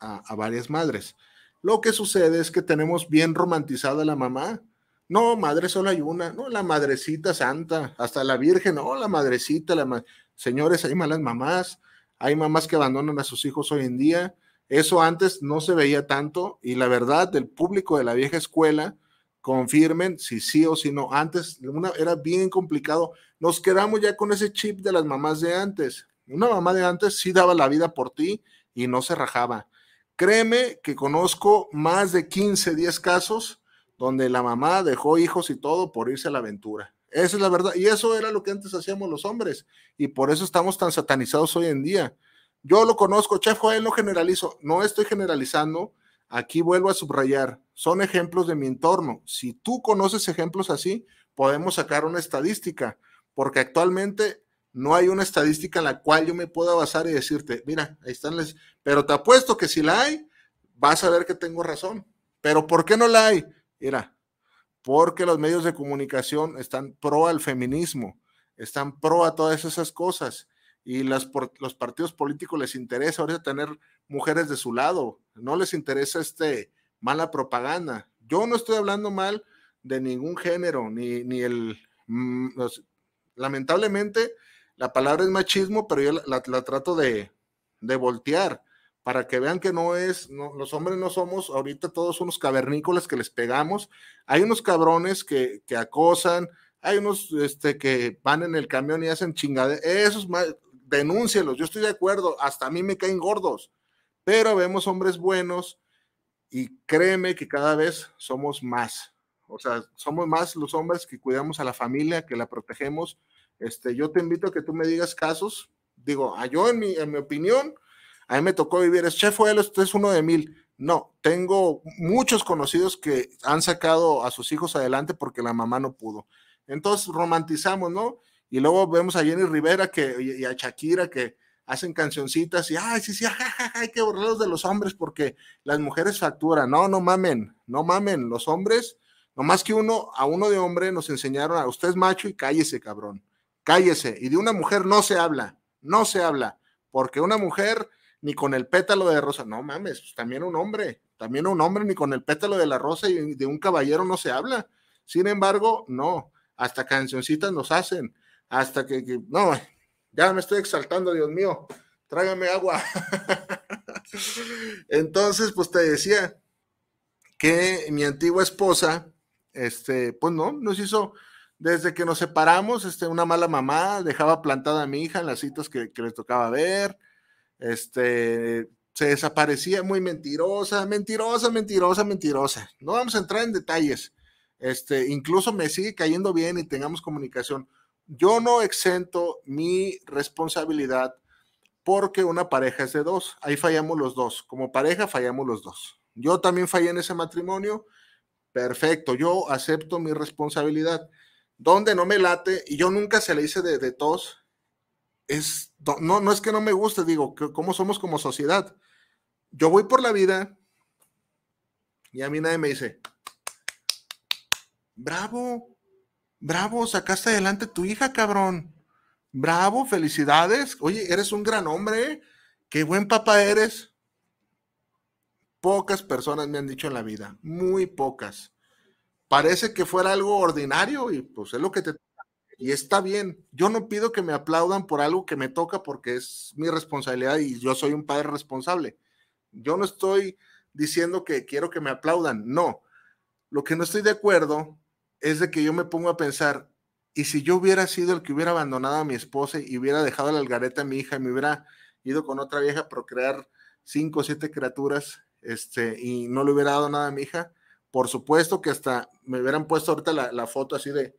a, varias madres. Lo que sucede es que tenemos bien romantizada la mamá. No, madre solo hay una. No, la madrecita santa, hasta la virgen. No, la madrecita, la señores, hay malas mamás. Hay mamás que abandonan a sus hijos hoy en día. Eso antes no se veía tanto y la verdad, del público de la vieja escuela confirmen si sí o si no. Antes era bien complicado. Nos quedamos ya con ese chip de las mamás de antes. Una mamá de antes sí daba la vida por ti y no se rajaba. Créeme que conozco más de 15, 10 casos donde la mamá dejó hijos y todo por irse a la aventura. Esa es la verdad. Y eso era lo que antes hacíamos los hombres. Y por eso estamos tan satanizados hoy en día. Yo lo conozco, Chef no generalizo. No estoy generalizando. Aquí vuelvo a subrayar son ejemplos de mi entorno. Si tú conoces ejemplos así, podemos sacar una estadística, porque actualmente no hay una estadística en la cual yo me pueda basar y decirte, mira, ahí están las... Pero te apuesto que si la hay, vas a ver que tengo razón. Pero ¿por qué no la hay? Mira, porque los medios de comunicación están pro al feminismo, están pro a todas esas cosas y las, los partidos políticos les interesa ahora tener mujeres de su lado, no les interesa este mala propaganda. Yo no estoy hablando mal de ningún género, ni, ni el... Mm, lamentablemente, la palabra es machismo, pero yo la, trato de, de, voltear para que vean que no es, los hombres no somos ahorita todos unos cavernícolas que les pegamos. Hay unos cabrones que, acosan, hay unos este, que van en el camión y hacen chingada, Esos, denúncielos, yo estoy de acuerdo, hasta a mí me caen gordos, pero vemos hombres buenos y créeme que cada vez somos más. O sea, somos más los hombres que cuidamos a la familia, que la protegemos. Este, yo te invito a que tú me digas casos. Digo, a yo en mi, en mi opinión, a mí me tocó vivir, es chefuelo, esto es uno de mil. No, tengo muchos conocidos que han sacado a sus hijos adelante porque la mamá no pudo. Entonces romantizamos, ¿no? Y luego vemos a Jenny Rivera que, y a Shakira que, hacen cancioncitas y, ay, sí, sí, hay que borrarlos de los hombres porque las mujeres facturan. No, no mamen, no mamen, los hombres, No más que uno, a uno de hombre nos enseñaron, a usted es macho y cállese, cabrón, cállese. Y de una mujer no se habla, no se habla, porque una mujer ni con el pétalo de rosa, no mames, pues, también un hombre, también un hombre ni con el pétalo de la rosa y de un caballero no se habla. Sin embargo, no, hasta cancioncitas nos hacen, hasta que no, ya me estoy exaltando, Dios mío. Trágame agua. Entonces, pues te decía que mi antigua esposa, este, pues no, nos hizo, desde que nos separamos, este, una mala mamá, dejaba plantada a mi hija en las citas que, que les tocaba ver, este, se desaparecía muy mentirosa, mentirosa, mentirosa, mentirosa. No vamos a entrar en detalles. Este, incluso me sigue cayendo bien y tengamos comunicación, yo no exento mi responsabilidad porque una pareja es de dos. Ahí fallamos los dos. Como pareja fallamos los dos. Yo también fallé en ese matrimonio. Perfecto, yo acepto mi responsabilidad. Donde no me late, y yo nunca se le hice de, de tos, es, no, no es que no me guste, digo, cómo somos como sociedad. Yo voy por la vida y a mí nadie me dice, bravo, Bravo, sacaste adelante tu hija, cabrón. Bravo, felicidades. Oye, eres un gran hombre. ¿eh? Qué buen papá eres. Pocas personas me han dicho en la vida, muy pocas. Parece que fuera algo ordinario y pues es lo que te... Y está bien. Yo no pido que me aplaudan por algo que me toca porque es mi responsabilidad y yo soy un padre responsable. Yo no estoy diciendo que quiero que me aplaudan, no. Lo que no estoy de acuerdo es de que yo me pongo a pensar, y si yo hubiera sido el que hubiera abandonado a mi esposa y hubiera dejado la algareta a mi hija y me hubiera ido con otra vieja a procrear cinco o siete criaturas, este, y no le hubiera dado nada a mi hija, por supuesto que hasta me hubieran puesto ahorita la, foto así de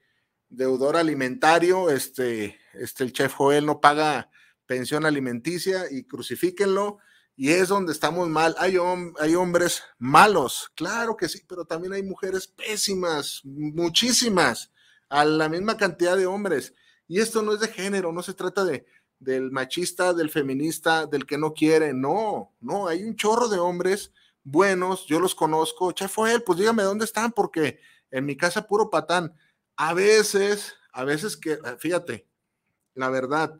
deudor alimentario, este, este, el chef Joel no paga pensión alimenticia y crucifíquenlo y es donde estamos mal. Hay, hombres malos, claro que sí, pero también hay mujeres pésimas, muchísimas, a la misma cantidad de hombres. Y esto no es de género, no se trata de, del machista, del feminista, del que no quiere. No, no, hay un chorro de hombres buenos, yo los conozco. él? pues dígame dónde están, porque en mi casa puro patán. A veces, a veces que, fíjate, la verdad,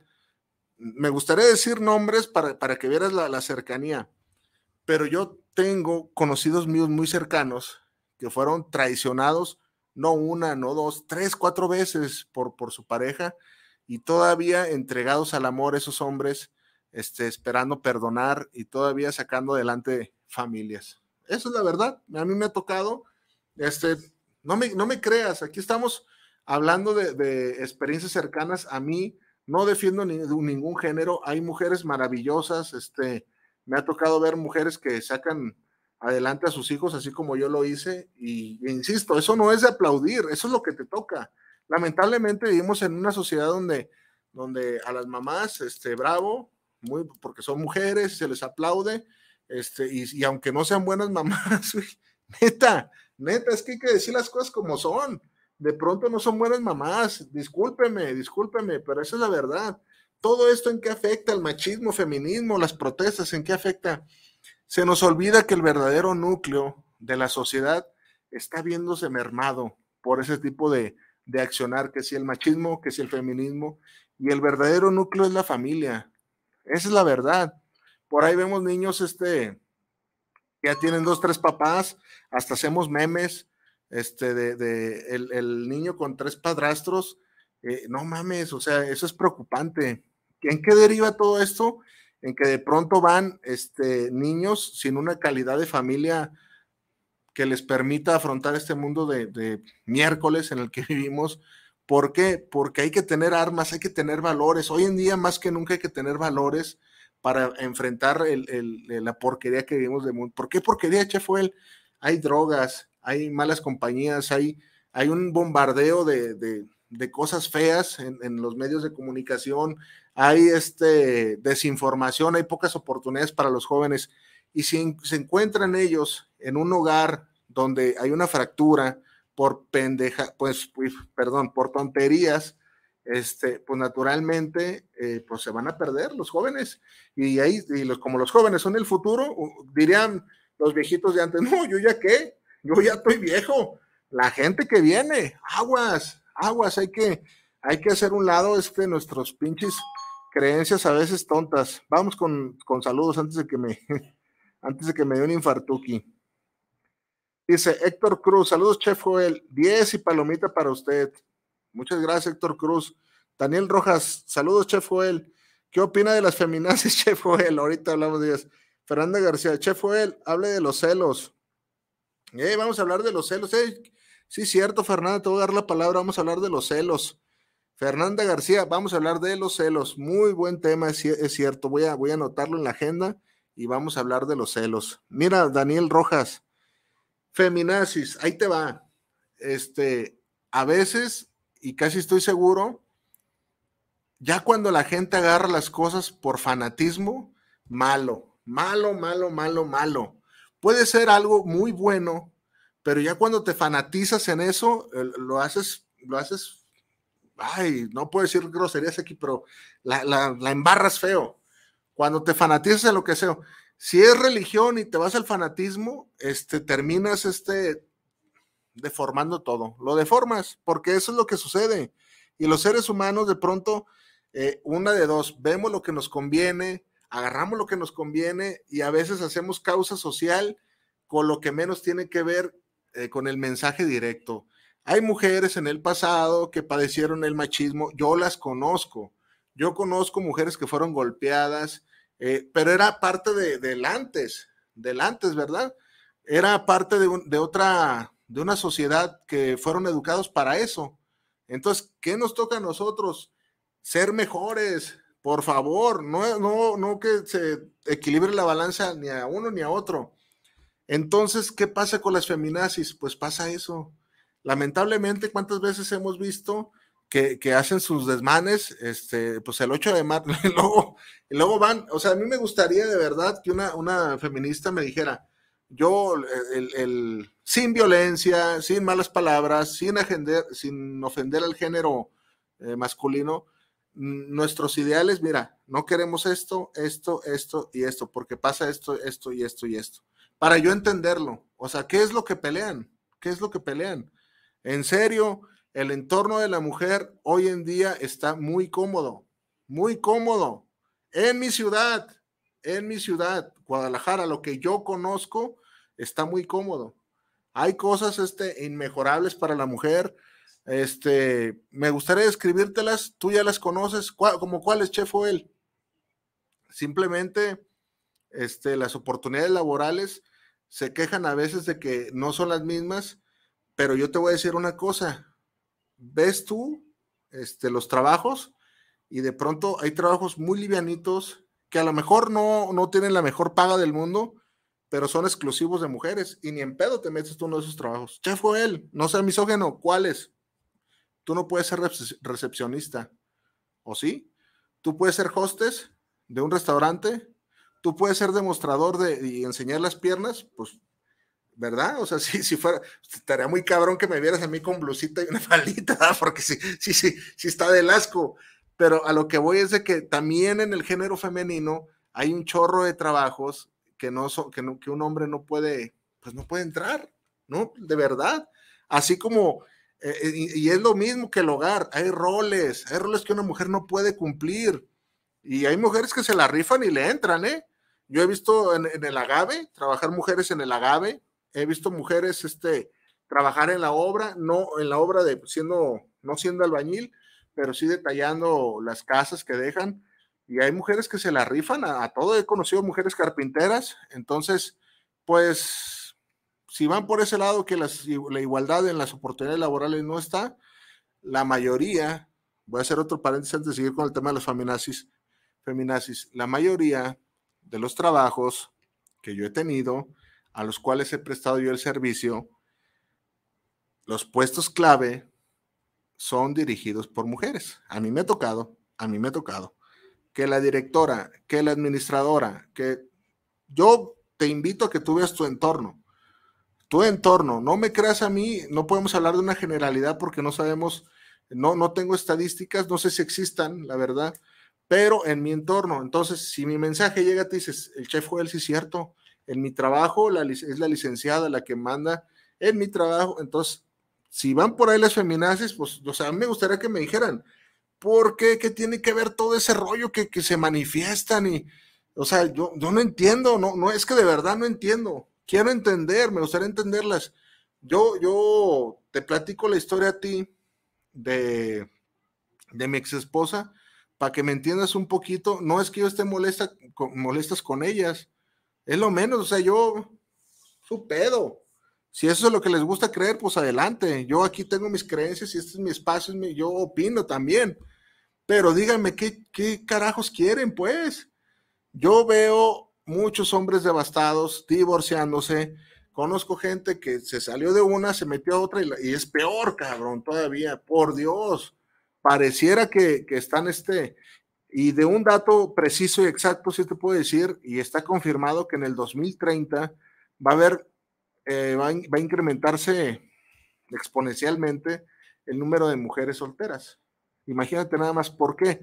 me gustaría decir nombres para, que vieras la, cercanía, pero yo tengo conocidos míos muy cercanos que fueron traicionados, no una, no dos, tres, cuatro veces por, por su pareja y todavía entregados al amor esos hombres, este, esperando perdonar y todavía sacando adelante familias. Eso es la verdad, a mí me ha tocado, este, no me, no me creas, aquí estamos hablando de, de experiencias cercanas a mí, no defiendo ni, ningún género, hay mujeres maravillosas, este, me ha tocado ver mujeres que sacan adelante a sus hijos así como yo lo hice y e insisto, eso no es de aplaudir, eso es lo que te toca. Lamentablemente vivimos en una sociedad donde, donde a las mamás, este, bravo, muy, porque son mujeres, se les aplaude, este, y, y aunque no sean buenas mamás, neta, neta, es que hay que decir las cosas como son de pronto no son buenas mamás, discúlpeme, discúlpeme, pero esa es la verdad. Todo esto en qué afecta el machismo, feminismo, las protestas, en qué afecta. Se nos olvida que el verdadero núcleo de la sociedad está viéndose mermado por ese tipo de, accionar, que si el machismo, que si el feminismo, y el verdadero núcleo es la familia. Esa es la verdad. Por ahí vemos niños este, que ya tienen dos, tres papás, hasta hacemos memes, este, de, el, niño con tres padrastros, eh, no mames, o sea, eso es preocupante. ¿En qué deriva todo esto? En que de pronto van este, niños sin una calidad de familia que les permita afrontar este mundo de, miércoles en el que vivimos. ¿Por qué? Porque hay que tener armas, hay que tener valores. Hoy en día más que nunca hay que tener valores para enfrentar el, el, la porquería que vivimos de mundo. ¿Por qué porquería, Chefuel? Hay drogas, hay malas compañías, hay, hay un bombardeo de, cosas feas en, los medios de comunicación, hay este, desinformación, hay pocas oportunidades para los jóvenes. Y si se encuentran ellos en un hogar donde hay una fractura por pendeja, pues, perdón, por tonterías, este, pues naturalmente, eh, pues se van a perder los jóvenes. Y ahí, como los jóvenes son el futuro, dirían los viejitos de antes, no, yo ya qué, yo ya estoy viejo. La gente que viene, aguas, aguas, hay que, hay que hacer un lado este, nuestros pinches creencias a veces tontas. Vamos con, saludos antes de que me, antes de que me dé un infartuki. Dice Héctor Cruz, saludos Chef Joel, 10 y palomita para usted. Muchas gracias Héctor Cruz. Daniel Rojas, saludos Chef Joel. ¿Qué opina de las feminazis, Chef Joel? Ahorita hablamos de ellas. Fernanda García, Chef Joel, hable de los celos. Eh, vamos a hablar de los celos. Eh, sí, cierto, Fernanda, te voy a dar la palabra. Vamos a hablar de los celos. Fernanda García, vamos a hablar de los celos. Muy buen tema, es, cierto. Voy a, voy a anotarlo en la agenda y vamos a hablar de los celos. Mira, Daniel Rojas, feminazis, ahí te va. Este, a veces, y casi estoy seguro, ya cuando la gente agarra las cosas por fanatismo, malo, malo, malo, malo, malo puede ser algo muy bueno, pero ya cuando te fanatizas en eso, lo haces, lo haces, ay, no puedo decir groserías aquí, pero la, embarras feo. Cuando te fanatizas en lo que sea, si es religión y te vas al fanatismo, este, terminas este, deformando todo, lo deformas, porque eso es lo que sucede. Y los seres humanos de pronto, eh, una de dos, vemos lo que nos conviene, agarramos lo que nos conviene y a veces hacemos causa social con lo que menos tiene que ver eh, con el mensaje directo. Hay mujeres en el pasado que padecieron el machismo, yo las conozco, yo conozco mujeres que fueron golpeadas, eh, pero era parte de, del antes, del antes, ¿verdad? Era parte de, de otra, de una sociedad que fueron educados para eso. Entonces, ¿qué nos toca a nosotros? Ser mejores, por favor, no, no, no que se equilibre la balanza ni a uno ni a otro. Entonces, ¿qué pasa con las feminazis? Pues pasa eso. Lamentablemente, ¿cuántas veces hemos visto que, hacen sus desmanes? Este, pues el 8 de marzo, y luego, luego van, o sea, a mí me gustaría de verdad que una, una feminista me dijera, yo, el, sin violencia, sin malas palabras, sin, agender, sin ofender al género eh, masculino, nuestros ideales, mira, no queremos esto, esto, esto y esto, porque pasa esto, esto y esto y esto. Para yo entenderlo, o sea, ¿qué es lo que pelean? ¿Qué es lo que pelean? En serio, el entorno de la mujer hoy en día está muy cómodo, muy cómodo. En mi ciudad, en mi ciudad, Guadalajara, lo que yo conozco, está muy cómodo. Hay cosas este, inmejorables para la mujer, este, me gustaría describírtelas, tú ya las conoces, como es chef o él. Simplemente, este, las oportunidades laborales se quejan a veces de que no son las mismas, pero yo te voy a decir una cosa, ves tú este, los trabajos y de pronto hay trabajos muy livianitos que a lo mejor no, tienen la mejor paga del mundo, pero son exclusivos de mujeres y ni en pedo te metes tú en uno de esos trabajos. Chef o él, no sea misógeno, ¿cuáles? Tú no puedes ser recepcionista, ¿o sí? Tú puedes ser hostes de un restaurante, tú puedes ser demostrador de, y enseñar las piernas, pues, ¿verdad? O sea, si, si fuera, estaría muy cabrón que me vieras a mí con blusita y una falita, porque sí, sí, sí, sí está del asco. Pero a lo que voy es de que también en el género femenino hay un chorro de trabajos que, no, que, que un hombre no puede, pues no puede entrar, ¿no? De verdad. Así como eh, eh, y, es lo mismo que el hogar, hay roles, hay roles que una mujer no puede cumplir. Y hay mujeres que se la rifan y le entran, ¿eh? Yo he visto en, el agave, trabajar mujeres en el agave, he visto mujeres este, trabajar en la obra, no en la obra de siendo, no siendo albañil, pero sí detallando las casas que dejan. Y hay mujeres que se la rifan a todo, he conocido mujeres carpinteras, entonces, pues si van por ese lado que la igualdad en las oportunidades laborales no está, la mayoría, voy a hacer otro paréntesis antes de seguir con el tema de los feminazis, feminazis, la mayoría de los trabajos que yo he tenido, a los cuales he prestado yo el servicio, los puestos clave son dirigidos por mujeres. A mí me ha tocado, a mí me ha tocado, que la directora, que la administradora, que yo te invito a que tú veas tu entorno tu entorno, no me creas a mí, no podemos hablar de una generalidad porque no sabemos, no, no tengo estadísticas, no sé si existan, la verdad, pero en mi entorno. Entonces, si mi mensaje llega, te dices, el chef Joel, sí es cierto, en mi trabajo es la licenciada la que manda en mi trabajo. Entonces, si van por ahí las feminaces pues, o sea, me gustaría que me dijeran, ¿por qué? ¿Qué tiene que ver todo ese rollo que, se manifiestan? Y, o sea, yo, yo no entiendo, no, no es que de verdad no entiendo quiero entender, me gustaría entenderlas. Yo, yo te platico la historia a ti de, de mi ex esposa para que me entiendas un poquito. No es que yo esté molesta, con, molestas con ellas, es lo menos, o sea, yo, su pedo. Si eso es lo que les gusta creer, pues adelante. Yo aquí tengo mis creencias y este es mi espacio, yo opino también. Pero díganme, ¿qué, ¿qué carajos quieren, pues? Yo veo muchos hombres devastados, divorciándose. Conozco gente que se salió de una, se metió a otra y, y es peor, cabrón, todavía. Por Dios, pareciera que, que están este. Y de un dato preciso y exacto, sí te puedo decir, y está confirmado que en el 2030 va a haber, eh, va, va a incrementarse exponencialmente el número de mujeres solteras. Imagínate nada más por qué.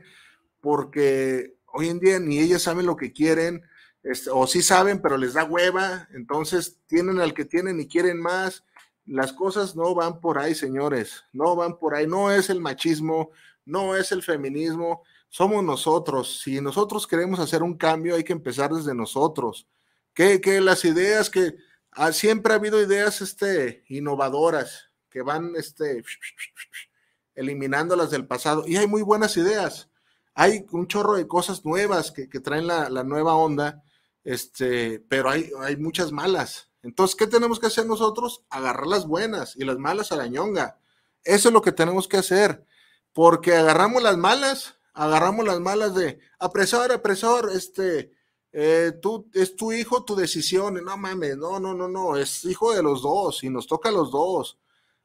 Porque hoy en día ni ellas saben lo que quieren, este, o sí saben, pero les da hueva, entonces tienen al que tienen y quieren más. Las cosas no van por ahí, señores, no van por ahí, no es el machismo, no es el feminismo, somos nosotros. Si nosotros queremos hacer un cambio, hay que empezar desde nosotros. Que, las ideas que ah, siempre ha habido ideas este, innovadoras que van este, eliminando las del pasado, y hay muy buenas ideas hay un chorro de cosas nuevas que, traen la, nueva onda este, pero hay, hay muchas malas. Entonces, ¿qué tenemos que hacer nosotros? Agarrar las buenas y las malas a la ñonga. Eso es lo que tenemos que hacer, porque agarramos las malas, agarramos las malas de apresor, apresor, este, eh, tú, es tu hijo, tu decisión, no mames, no, no, no, no, es hijo de los dos y nos toca a los dos.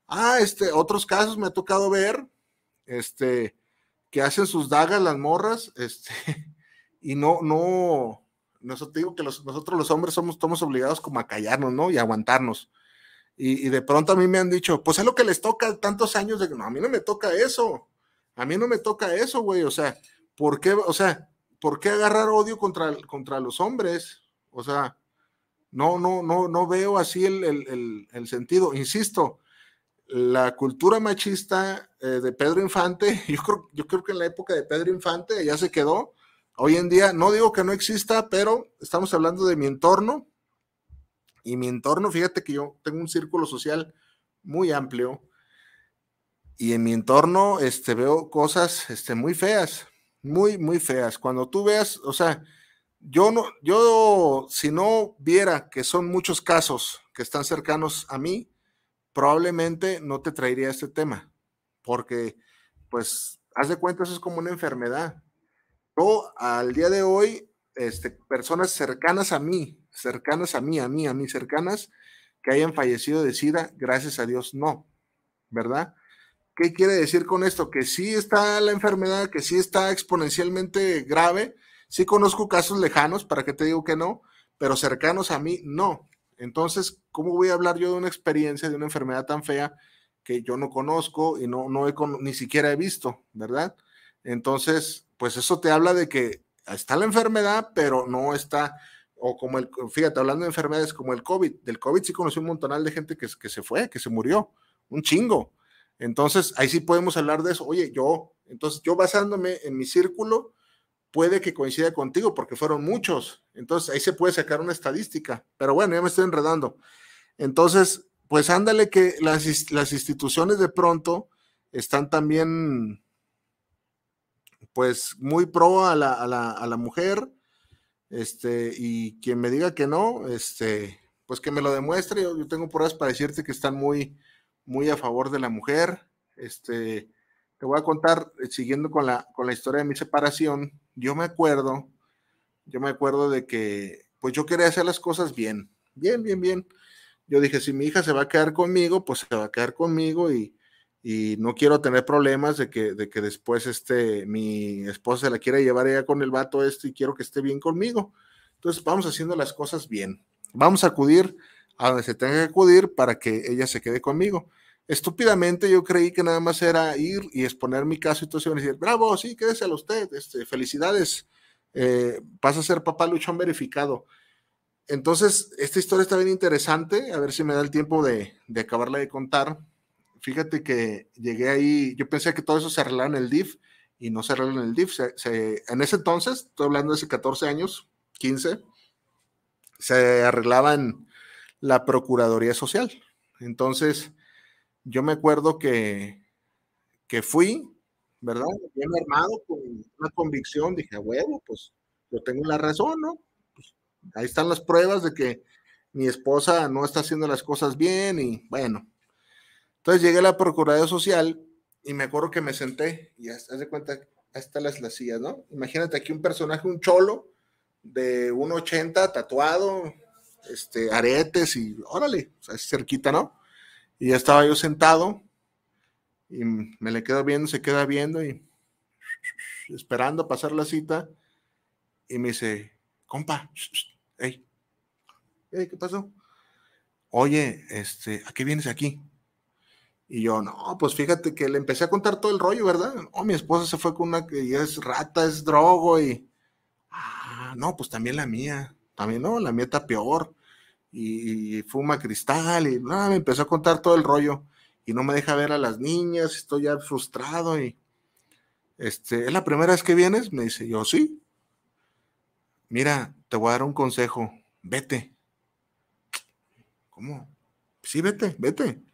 Ah, este, otros casos me ha tocado ver, este, que hacen sus dagas las morras, este, y no, no, nosotros que los, nosotros los hombres somos, somos obligados como a callarnos, ¿no? Y aguantarnos. Y, de pronto a mí me han dicho, pues es lo que les toca tantos años de no, a mí no me toca eso, a mí no me toca eso, güey, o sea, ¿por qué, o sea, ¿por qué agarrar odio contra, contra los hombres? O sea, no, no, no, no veo así el, sentido, insisto, la cultura machista eh, de Pedro Infante, yo creo, yo creo que en la época de Pedro Infante ya se quedó, Hoy en día, no digo que no exista, pero estamos hablando de mi entorno. Y mi entorno, fíjate que yo tengo un círculo social muy amplio. Y en mi entorno este, veo cosas este, muy feas, muy, muy feas. Cuando tú veas, o sea, yo no, yo si no viera que son muchos casos que están cercanos a mí, probablemente no te traería este tema, porque pues haz de cuenta eso es como una enfermedad. Yo al día de hoy, este, personas cercanas a mí, cercanas a mí, a mí, a mí, cercanas, que hayan fallecido de SIDA, gracias a Dios, no, ¿verdad? ¿Qué quiere decir con esto? Que sí está la enfermedad, que sí está exponencialmente grave. Sí conozco casos lejanos, ¿para qué te digo que no? Pero cercanos a mí, no. Entonces, ¿cómo voy a hablar yo de una experiencia, de una enfermedad tan fea que yo no conozco y no, no he, ni siquiera he visto, ¿verdad? Entonces, pues eso te habla de que está la enfermedad, pero no está, o como el, fíjate, hablando de enfermedades como el COVID, del COVID sí conocí un montonal de gente que, que se fue, que se murió, un chingo. Entonces, ahí sí podemos hablar de eso. Oye, yo, entonces yo basándome en mi círculo, puede que coincida contigo porque fueron muchos. Entonces, ahí se puede sacar una estadística. Pero bueno, ya me estoy enredando. Entonces, pues ándale que las, las instituciones de pronto están también pues muy pro a la, mujer, este, y quien me diga que no, este, pues que me lo demuestre. Yo, yo, tengo pruebas para decirte que están muy, muy a favor de la mujer. Este, te voy a contar, eh, siguiendo con la, con la historia de mi separación, yo me acuerdo, yo me acuerdo de que, pues yo quería hacer las cosas bien, bien, bien, bien. Yo dije, si mi hija se va a quedar conmigo, pues se va a quedar conmigo y, y no quiero tener problemas de que, de que después este, mi esposa se la quiera llevar ella con el vato este y quiero que esté bien conmigo. Entonces vamos haciendo las cosas bien. Vamos a acudir a donde se tenga que acudir para que ella se quede conmigo. Estúpidamente yo creí que nada más era ir y exponer mi caso y todos iban a decir, bravo, sí, quédese a usted, este, felicidades, eh, vas a ser papá luchón verificado. Entonces, esta historia está bien interesante, a ver si me da el tiempo de, de acabarla de contar, fíjate que llegué ahí, yo pensé que todo eso se arreglaba en el DIF y no se arreglaba en el DIF. en ese entonces, estoy hablando de hace 14 años, 15, se arreglaban la Procuraduría Social. Entonces, yo me acuerdo que, que fui, ¿verdad? Bien armado, con una convicción, dije, huevo, pues yo tengo la razón, ¿no? Pues, ahí están las pruebas de que mi esposa no está haciendo las cosas bien y bueno, entonces llegué a la Procuraduría Social y me acuerdo que me senté y hasta de cuenta, hasta las, las sillas, ¿no? Imagínate aquí un personaje, un cholo de 1,80, tatuado, este, aretes y órale, es cerquita, ¿no? Y ya estaba yo sentado y me le quedo viendo, se queda viendo y esperando pasar la cita y me dice, compa, hey, ¿qué pasó? Oye, este, ¿a qué vienes aquí? Y yo, no, pues fíjate que le empecé a contar todo el rollo, ¿verdad? Oh, mi esposa se fue con una que es rata, es drogo y... Ah, no, pues también la mía, también no, la mía está peor. Y, fuma cristal y nada, me empezó a contar todo el rollo y no me deja ver a las niñas, estoy ya frustrado y... Este, ¿es la primera vez que vienes? Me dice, yo sí. Mira, te voy a dar un consejo, vete. ¿Cómo? Sí, vete, vete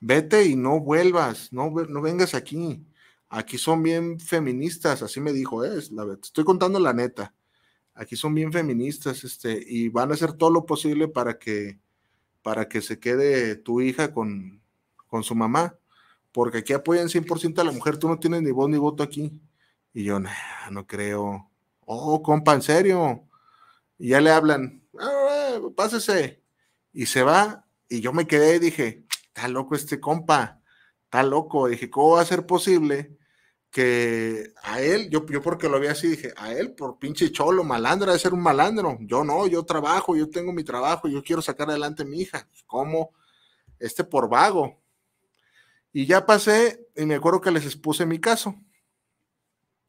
vete y no vuelvas, no, no vengas aquí. Aquí son bien feministas, así me dijo, eh, estoy contando la neta. Aquí son bien feministas, este, y van a hacer todo lo posible para que, para que se quede tu hija con, con su mamá, porque aquí apoyan 100% a la mujer, tú no tienes ni voz ni voto aquí. Y yo, no creo. Oh, compa, en serio. Y ya le hablan, ah, eh, pásese. Y se va, y yo me quedé y dije, está loco este compa, está loco. dije, ¿cómo va a ser posible que a él, yo, porque lo vi así, dije, a él por pinche cholo, malandro, de ser un malandro. Yo no, yo trabajo, yo tengo mi trabajo, yo quiero sacar adelante a mi hija. Pues, ¿Cómo? Este por vago. Y ya pasé y me acuerdo que les expuse mi caso.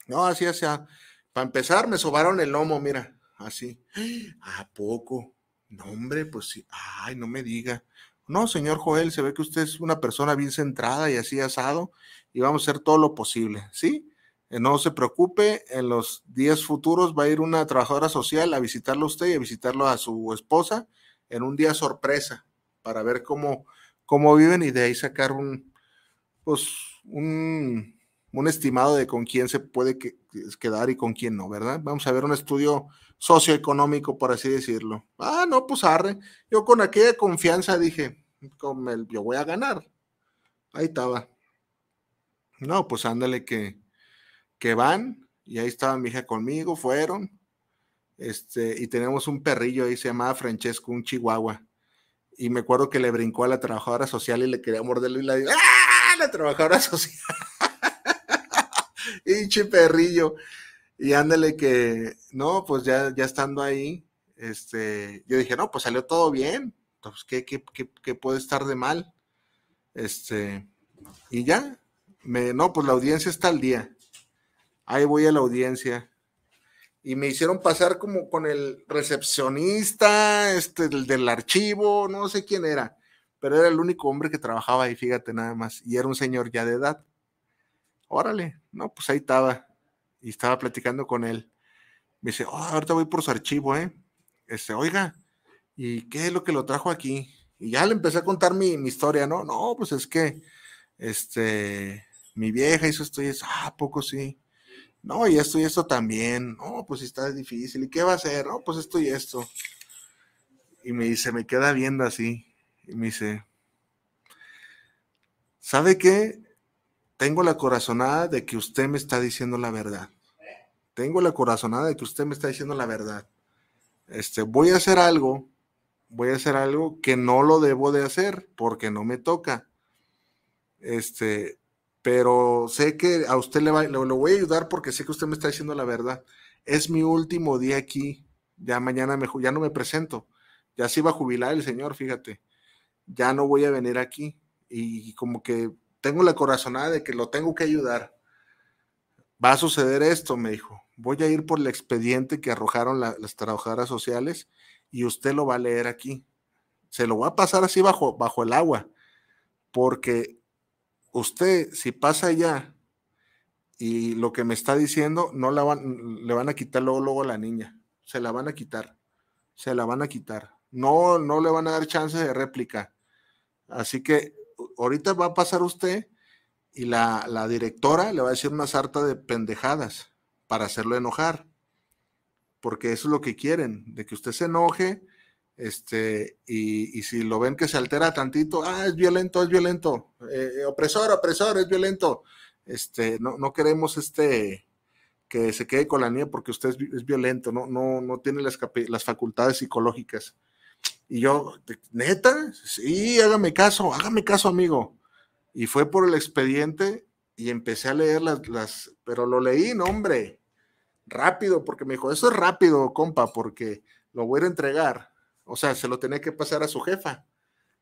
No, así, así. Ah, Para empezar, me sobaron el lomo, mira, así. ¿A poco? No, hombre, pues sí. Ay, no me diga. No, señor Joel, se ve que usted es una persona bien centrada y así asado y vamos a hacer todo lo posible, ¿sí? Eh, no se preocupe, en los días futuros va a ir una trabajadora social a visitarlo a usted y a visitarlo a su esposa en un día sorpresa para ver cómo, cómo viven y de ahí sacar un, pues, un, un estimado de con quién se puede quedar y con quién no, ¿verdad? Vamos a ver un estudio socioeconómico, por así decirlo. Ah, no, pues arre. Yo con aquella confianza dije, con el, yo voy a ganar. Ahí estaba. No, pues ándale que, que van. Y ahí estaba mi hija conmigo, fueron. Este, y tenemos un perrillo ahí, se llamaba Francesco, un chihuahua. Y me acuerdo que le brincó a la trabajadora social y le quería morderlo y la dijo, ¡ah! La trabajadora social. Hinche perrillo. Y ándale que, no, pues ya, ya estando ahí, este, yo dije, no, pues salió todo bien, pues ¿qué, puede estar de mal? Este, y ya, me, no, pues la audiencia está al día. Ahí voy a la audiencia. Y me hicieron pasar como con el recepcionista, este, el del archivo, no sé quién era, pero era el único hombre que trabajaba ahí, fíjate nada más, y era un señor ya de edad. Órale, no, pues ahí estaba y estaba platicando con él. Me dice, oh, ahorita voy por su archivo, ¿eh? Este, oiga, ¿y qué es lo que lo trajo aquí? Y ya le empecé a contar mi, mi historia, ¿no? No, pues es que, este, mi vieja hizo esto y eso, ah, poco sí. No, y esto y esto también. No, pues está difícil. ¿Y qué va a hacer? No, pues esto y esto. Y me dice, me queda viendo así. Y me dice, ¿sabe qué? tengo la corazonada de que usted me está diciendo la verdad. Tengo la corazonada de que usted me está diciendo la verdad. Este, voy a hacer algo, voy a hacer algo que no lo debo de hacer porque no me toca. Este, pero sé que a usted le va, lo, voy a ayudar porque sé que usted me está diciendo la verdad. Es mi último día aquí. Ya mañana me, ya no me presento. Ya se iba a jubilar el señor, fíjate. Ya no voy a venir aquí. Y como que tengo la corazonada de que lo tengo que ayudar. Va a suceder esto, me dijo. Voy a ir por el expediente que arrojaron las trabajadoras sociales y usted lo va a leer aquí. Se lo va a pasar así bajo, bajo el agua, porque usted, si pasa allá y lo que me está diciendo, no la le van a quitar luego, la niña. Se la van a quitar. Se la van a quitar. No, no le van a dar chance de réplica. Así que ahorita va a pasar usted y la, directora le va a decir una sarta de pendejadas para hacerlo enojar, porque eso es lo que quieren, de que usted se enoje, este, y, si lo ven que se altera tantito, ah, es violento, es violento, eh, opresor, opresor, es violento, este, no, no queremos este, que se quede con la nieve porque usted es, violento, no, no, no tiene las, las facultades psicológicas. Y yo, neta, sí, hágame caso, hágame caso, amigo. Y fue por el expediente y empecé a leer las, las pero lo leí, no, hombre, rápido, porque me dijo, eso es rápido, compa, porque lo voy a entregar. O sea, se lo tenía que pasar a su jefa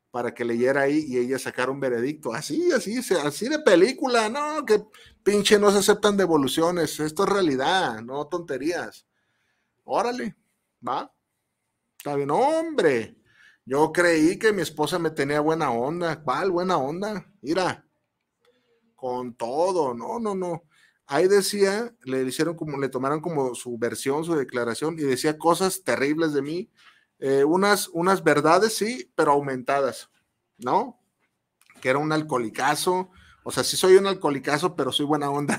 para que leyera ahí y ella sacara un veredicto. Así, así, así de película, no, que pinche no se aceptan devoluciones, esto es realidad, no tonterías. Órale, va. Está bien, hombre. Yo creí que mi esposa me tenía buena onda. ¿Cuál buena onda? Mira, con todo. No, no, no. Ahí decía, le hicieron como, le tomaron como su versión, su declaración y decía cosas terribles de mí. Eh, unas, unas verdades sí, pero aumentadas, ¿no? Que era un alcoholicazo, o sea, sí soy un alcohólicazo, pero soy buena onda.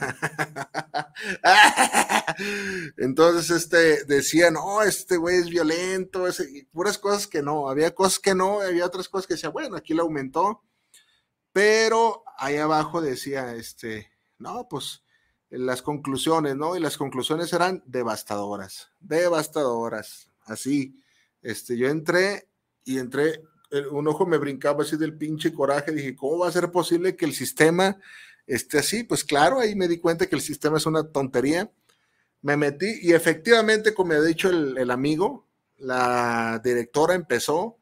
Entonces, este, decía, no, este güey es violento, es, puras cosas que no. Había cosas que no, había otras cosas que decía, bueno, aquí le aumentó. Pero ahí abajo decía, este, no, pues las conclusiones, ¿no? Y las conclusiones eran devastadoras, devastadoras, así. Este, yo entré y entré un ojo me brincaba así del pinche coraje, dije, ¿cómo va a ser posible que el sistema esté así? Pues claro, ahí me di cuenta que el sistema es una tontería. Me metí y efectivamente, como me ha dicho el, amigo, la directora empezó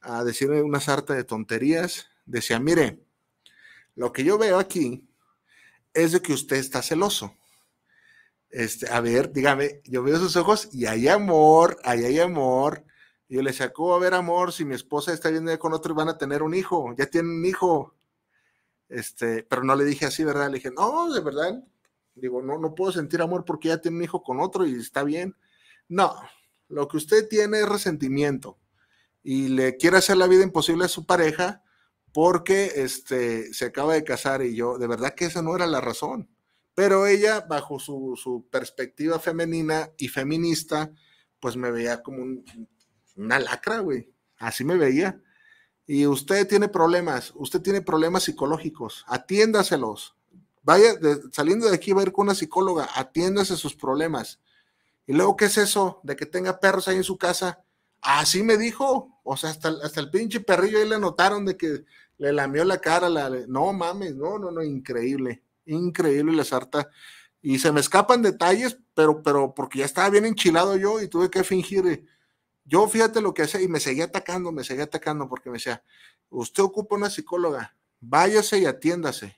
a decirme una sarta de tonterías. Decía, mire, lo que yo veo aquí es de que usted está celoso. Este, a ver, dígame, yo veo sus ojos y hay amor, ahí hay amor. Y yo le sacó a ver amor si mi esposa está viendo con otro y van a tener un hijo? Ya tienen un hijo. Este, pero no le dije así, ¿verdad? Le dije, no, de verdad. Digo, no, no puedo sentir amor porque ya tiene un hijo con otro y está bien. No, lo que usted tiene es resentimiento y le quiere hacer la vida imposible a su pareja porque este, se acaba de casar y yo, de verdad que esa no era la razón. Pero ella, bajo su perspectiva femenina y feminista, pues me veía como un una lacra, güey. Así me veía. Y usted tiene problemas, usted tiene problemas psicológicos, atiéndaselos. Vaya, saliendo de aquí va a ir con una psicóloga, atiéndase sus problemas. Y luego, ¿qué es eso de que tenga perros ahí en su casa? Así me dijo, o sea, hasta, hasta el pinche perrillo ahí le notaron de que le lamió la cara, la, no mames, no, no, no, increíble, increíble la sarta. Y se me escapan detalles, pero, pero porque ya estaba bien enchilado yo y tuve que fingir eh, yo fíjate lo que hacía y me seguía atacando, me seguía atacando porque me decía, usted ocupa una psicóloga, váyase y atiéndase.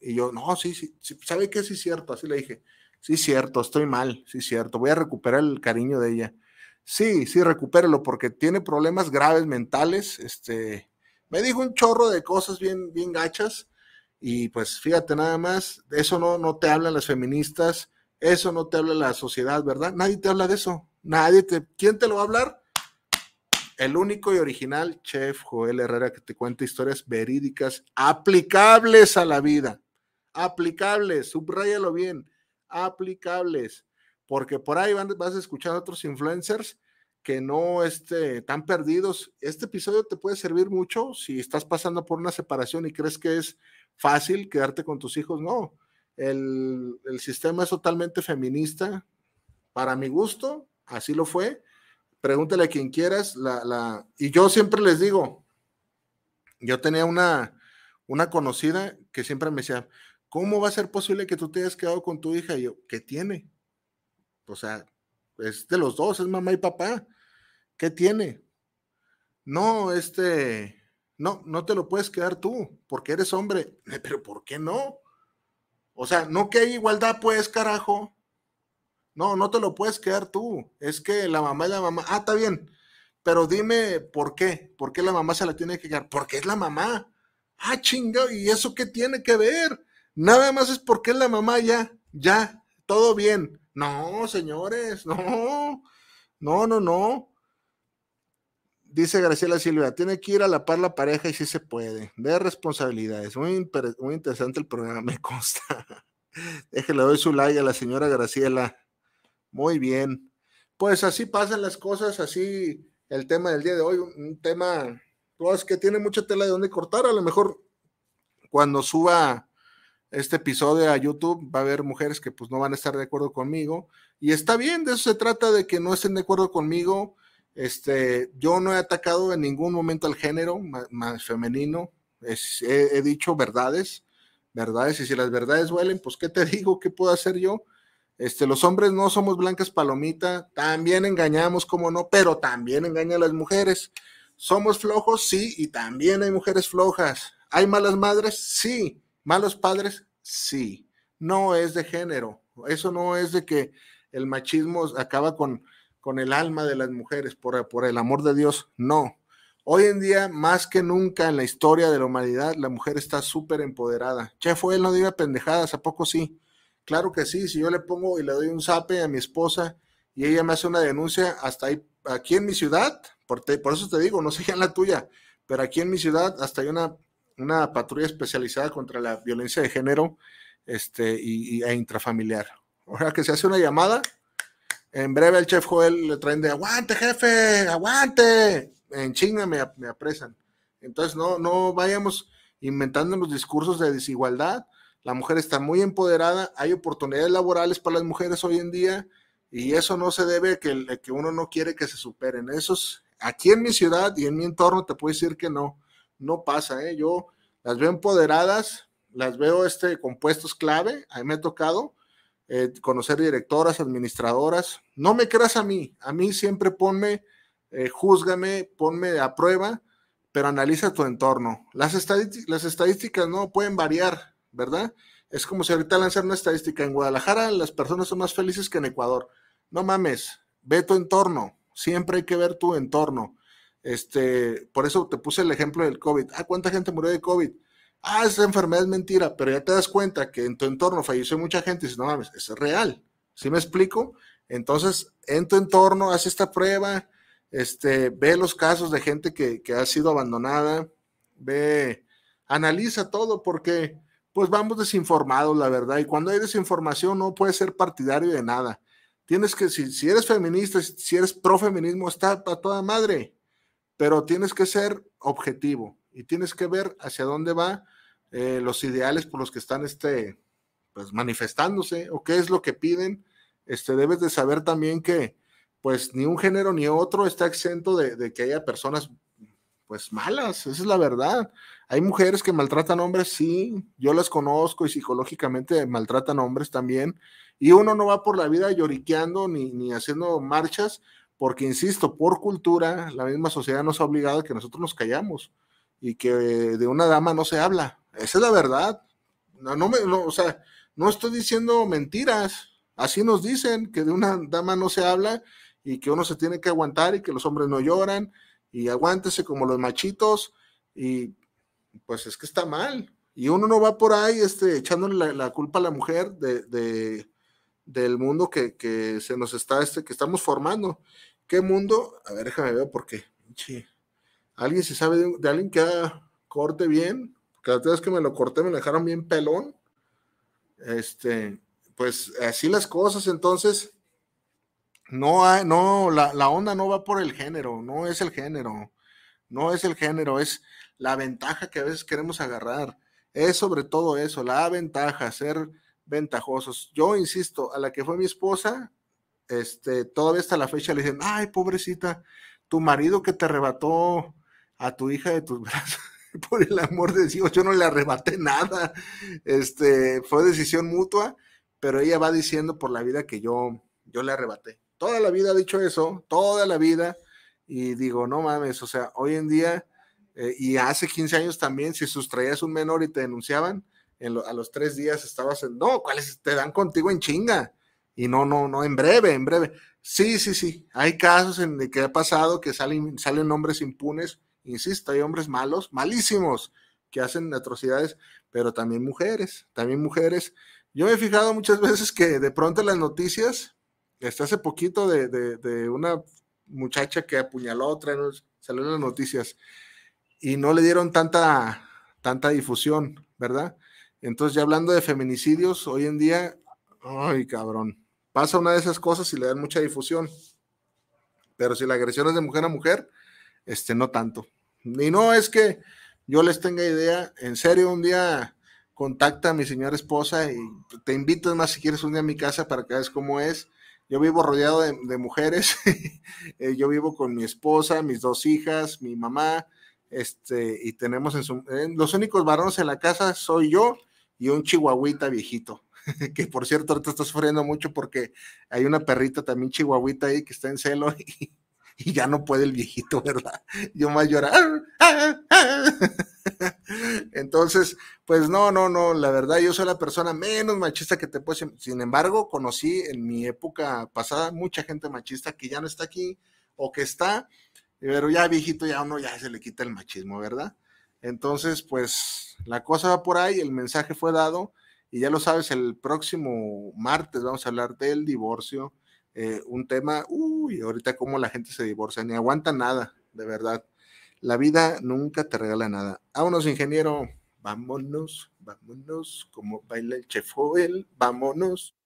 Y yo, no, sí, sí, ¿sabe qué? Sí, cierto, así le dije, sí, cierto, estoy mal, sí, cierto, voy a recuperar el cariño de ella. Sí, sí, recupérelo porque tiene problemas graves mentales, este, me dijo un chorro de cosas bien, bien gachas y pues fíjate nada más, eso no, no te hablan las feministas, eso no te habla la sociedad, ¿verdad? Nadie te habla de eso, nadie te, ¿quién te lo va a hablar? el único y original chef Joel Herrera que te cuenta historias verídicas aplicables a la vida. Aplicables, subrayalo bien, aplicables. Porque por ahí vas a escuchar a otros influencers que no están perdidos. Este episodio te puede servir mucho si estás pasando por una separación y crees que es fácil quedarte con tus hijos. No, el sistema es totalmente feminista. Para mi gusto, así lo fue pregúntale a quien quieras, la, la, y yo siempre les digo, yo tenía una, una conocida que siempre me decía, ¿cómo va a ser posible que tú te hayas quedado con tu hija? Y yo, ¿qué tiene? O sea, es de los dos, es mamá y papá. ¿Qué tiene? No, este, no, no te lo puedes quedar tú, porque eres hombre. Pero ¿por qué no? O sea, no que hay igualdad, pues, carajo. No, no te lo puedes quedar tú. Es que la mamá es la mamá. Ah, está bien. Pero dime por qué. ¿Por qué la mamá se la tiene que quedar? Porque es la mamá. Ah, chingado. ¿Y eso qué tiene que ver? Nada más es porque es la mamá ya. Ya. Todo bien. No, señores. No. No, no, no. Dice Graciela Silvia, tiene que ir a la par la pareja y si sí se puede. De responsabilidades. Muy, interesante el programa, me consta. Déjele doy su like a la señora Graciela. Muy bien. Pues así pasan las cosas, así el tema del día de hoy, un tema pues, que tiene mucha tela de donde cortar. A lo mejor cuando suba este episodio a YouTube va a haber mujeres que pues no van a estar de acuerdo conmigo. Y está bien, de eso se trata, de que no estén de acuerdo conmigo. Este, yo no he atacado en ningún momento al género más, femenino. he, dicho verdades, verdades, y si las verdades huelen, pues ¿qué te digo? ¿Qué puedo hacer yo? Este, los hombres no somos blancas palomita, también engañamos, como no, pero también engaña a las mujeres. Somos flojos, sí, y también hay mujeres flojas. ¿Hay malas madres? Sí. ¿Malos padres? Sí. No es de género. Eso no es de que el machismo acaba con, con el alma de las mujeres, por, el amor de Dios. No. Hoy en día, más que nunca en la historia de la humanidad, la mujer está súper empoderada. Che, fue él, no diga pendejadas, ¿a poco sí? Claro que sí, si yo le pongo y le doy un zape a mi esposa y ella me hace una denuncia hasta ahí, aquí en mi ciudad, por, por eso te digo, no sé la tuya, pero aquí en mi ciudad hasta hay una, una patrulla especializada contra la violencia de género este, y, e intrafamiliar. O sea, que se hace una llamada, en breve el chef Joel le traen de aguante, jefe, aguante, en China me, me apresan. Entonces, no, no vayamos inventando los discursos de desigualdad, la mujer está muy empoderada, hay oportunidades laborales para las mujeres hoy en día y eso no se debe a que, eh, que uno no quiere que se superen. Eso aquí en mi ciudad y en mi entorno te puedo decir que no, no pasa. ¿eh? Yo las veo empoderadas, las veo este, con puestos clave, a mí me ha tocado eh, conocer directoras, administradoras. No me creas a mí, a mí siempre ponme, eh, júzgame, ponme a prueba, pero analiza tu entorno. Las, las estadísticas no pueden variar, ¿verdad? Es como si ahorita lanzar una estadística. En Guadalajara las personas son más felices que en Ecuador. No mames, ve tu entorno. Siempre hay que ver tu entorno. Este, por eso te puse el ejemplo del COVID. Ah, ¿cuánta gente murió de COVID? Ah, esa enfermedad es mentira, pero ya te das cuenta que en tu entorno falleció mucha gente y dices, no mames, es real. ¿Sí me explico? Entonces, en tu entorno, haz esta prueba, este, ve los casos de gente que, que ha sido abandonada, ve, analiza todo, porque pues vamos desinformados, la verdad. Y cuando hay desinformación no puedes ser partidario de nada. Tienes que, si, eres feminista, si eres pro-feminismo, está para toda madre, pero tienes que ser objetivo y tienes que ver hacia dónde va eh, los ideales por los que están este, pues, manifestándose o qué es lo que piden. Este, debes de saber también que pues ni un género ni otro está exento de, que haya personas pues malas, esa es la verdad. Hay mujeres que maltratan hombres, sí, yo las conozco y psicológicamente maltratan hombres también. Y uno no va por la vida lloriqueando ni, haciendo marchas, porque, insisto, por cultura, la misma sociedad nos ha obligado a que nosotros nos callamos y que de una dama no se habla. Esa es la verdad. No, me, o sea, no estoy diciendo mentiras. Así nos dicen que de una dama no se habla y que uno se tiene que aguantar y que los hombres no lloran y aguántese como los machitos y pues es que está mal. Y uno no va por ahí este, echándole la, culpa a la mujer de, del mundo que, se nos está, este, que estamos formando. ¿Qué mundo? A ver, déjame ver por qué. ¿Alguien se sabe de, alguien que haga corte bien? Cada vez que me lo corté me lo dejaron bien pelón. Este, pues así las cosas, entonces, no no, la, la, onda no va por el género, no es el género, no es el género, es la ventaja que a veces queremos agarrar. Es sobre todo eso, la ventaja, ser ventajosos. Yo insisto, a la que fue mi esposa, este, todavía hasta la fecha le dicen, ay, pobrecita, tu marido que te arrebató a tu hija de tus brazos. Por el amor de Dios, yo no le arrebaté nada. Este, fue decisión mutua, pero ella va diciendo por la vida que yo, yo le arrebaté. Toda la vida ha dicho eso, toda la vida, y digo, no mames, o sea, hoy en día eh, y hace 15 años también, si sustraías un menor y te denunciaban, a los tres días estabas en, no, ¿cuáles? Te dan contigo en chinga. Y no, no, no, en breve, en breve. Sí, sí, sí. Hay casos en que ha pasado que salen, salen hombres impunes. Insisto, hay hombres malos, malísimos, que hacen atrocidades, pero también mujeres, también mujeres. Yo me he fijado muchas veces que de pronto en las noticias, hasta hace poquito de, de, una muchacha que apuñaló a otra, salió en las noticias y no le dieron tanta, tanta difusión, ¿verdad? Entonces, ya hablando de feminicidios, hoy en día, ay, cabrón, pasa una de esas cosas y le dan mucha difusión. Pero si la agresión es de mujer a mujer, este, no tanto. Y no es que yo les tenga idea, en serio, un día contacta a mi señora esposa y te invito, es más, si quieres un día a mi casa para que veas cómo es. Yo vivo rodeado de mujeres, eh, yo vivo con mi esposa, mis dos hijas, mi mamá, este, y tenemos en su, los únicos varones en la casa soy yo y un chihuahuita viejito, que por cierto ahorita está sufriendo mucho porque hay una perrita también chihuahuita ahí que está en celo y, ya no puede el viejito, ¿verdad? Yo más llorar. Ah, ah, ah". Entonces, pues no, no, no, la verdad yo soy la persona menos machista que te puedes. Sin embargo, conocí en mi época pasada mucha gente machista que ya no está aquí o que está, pero ya viejito, ya uno ya se le quita el machismo, ¿verdad? Entonces, pues la cosa va por ahí, el mensaje fue dado y ya lo sabes, el próximo martes vamos a hablar del divorcio, eh, un tema, uy, ahorita cómo la gente se divorcia, ni aguanta nada, de verdad. La vida nunca te regala nada. Vámonos, ingeniero, vámonos, vámonos, como baila el él, vámonos.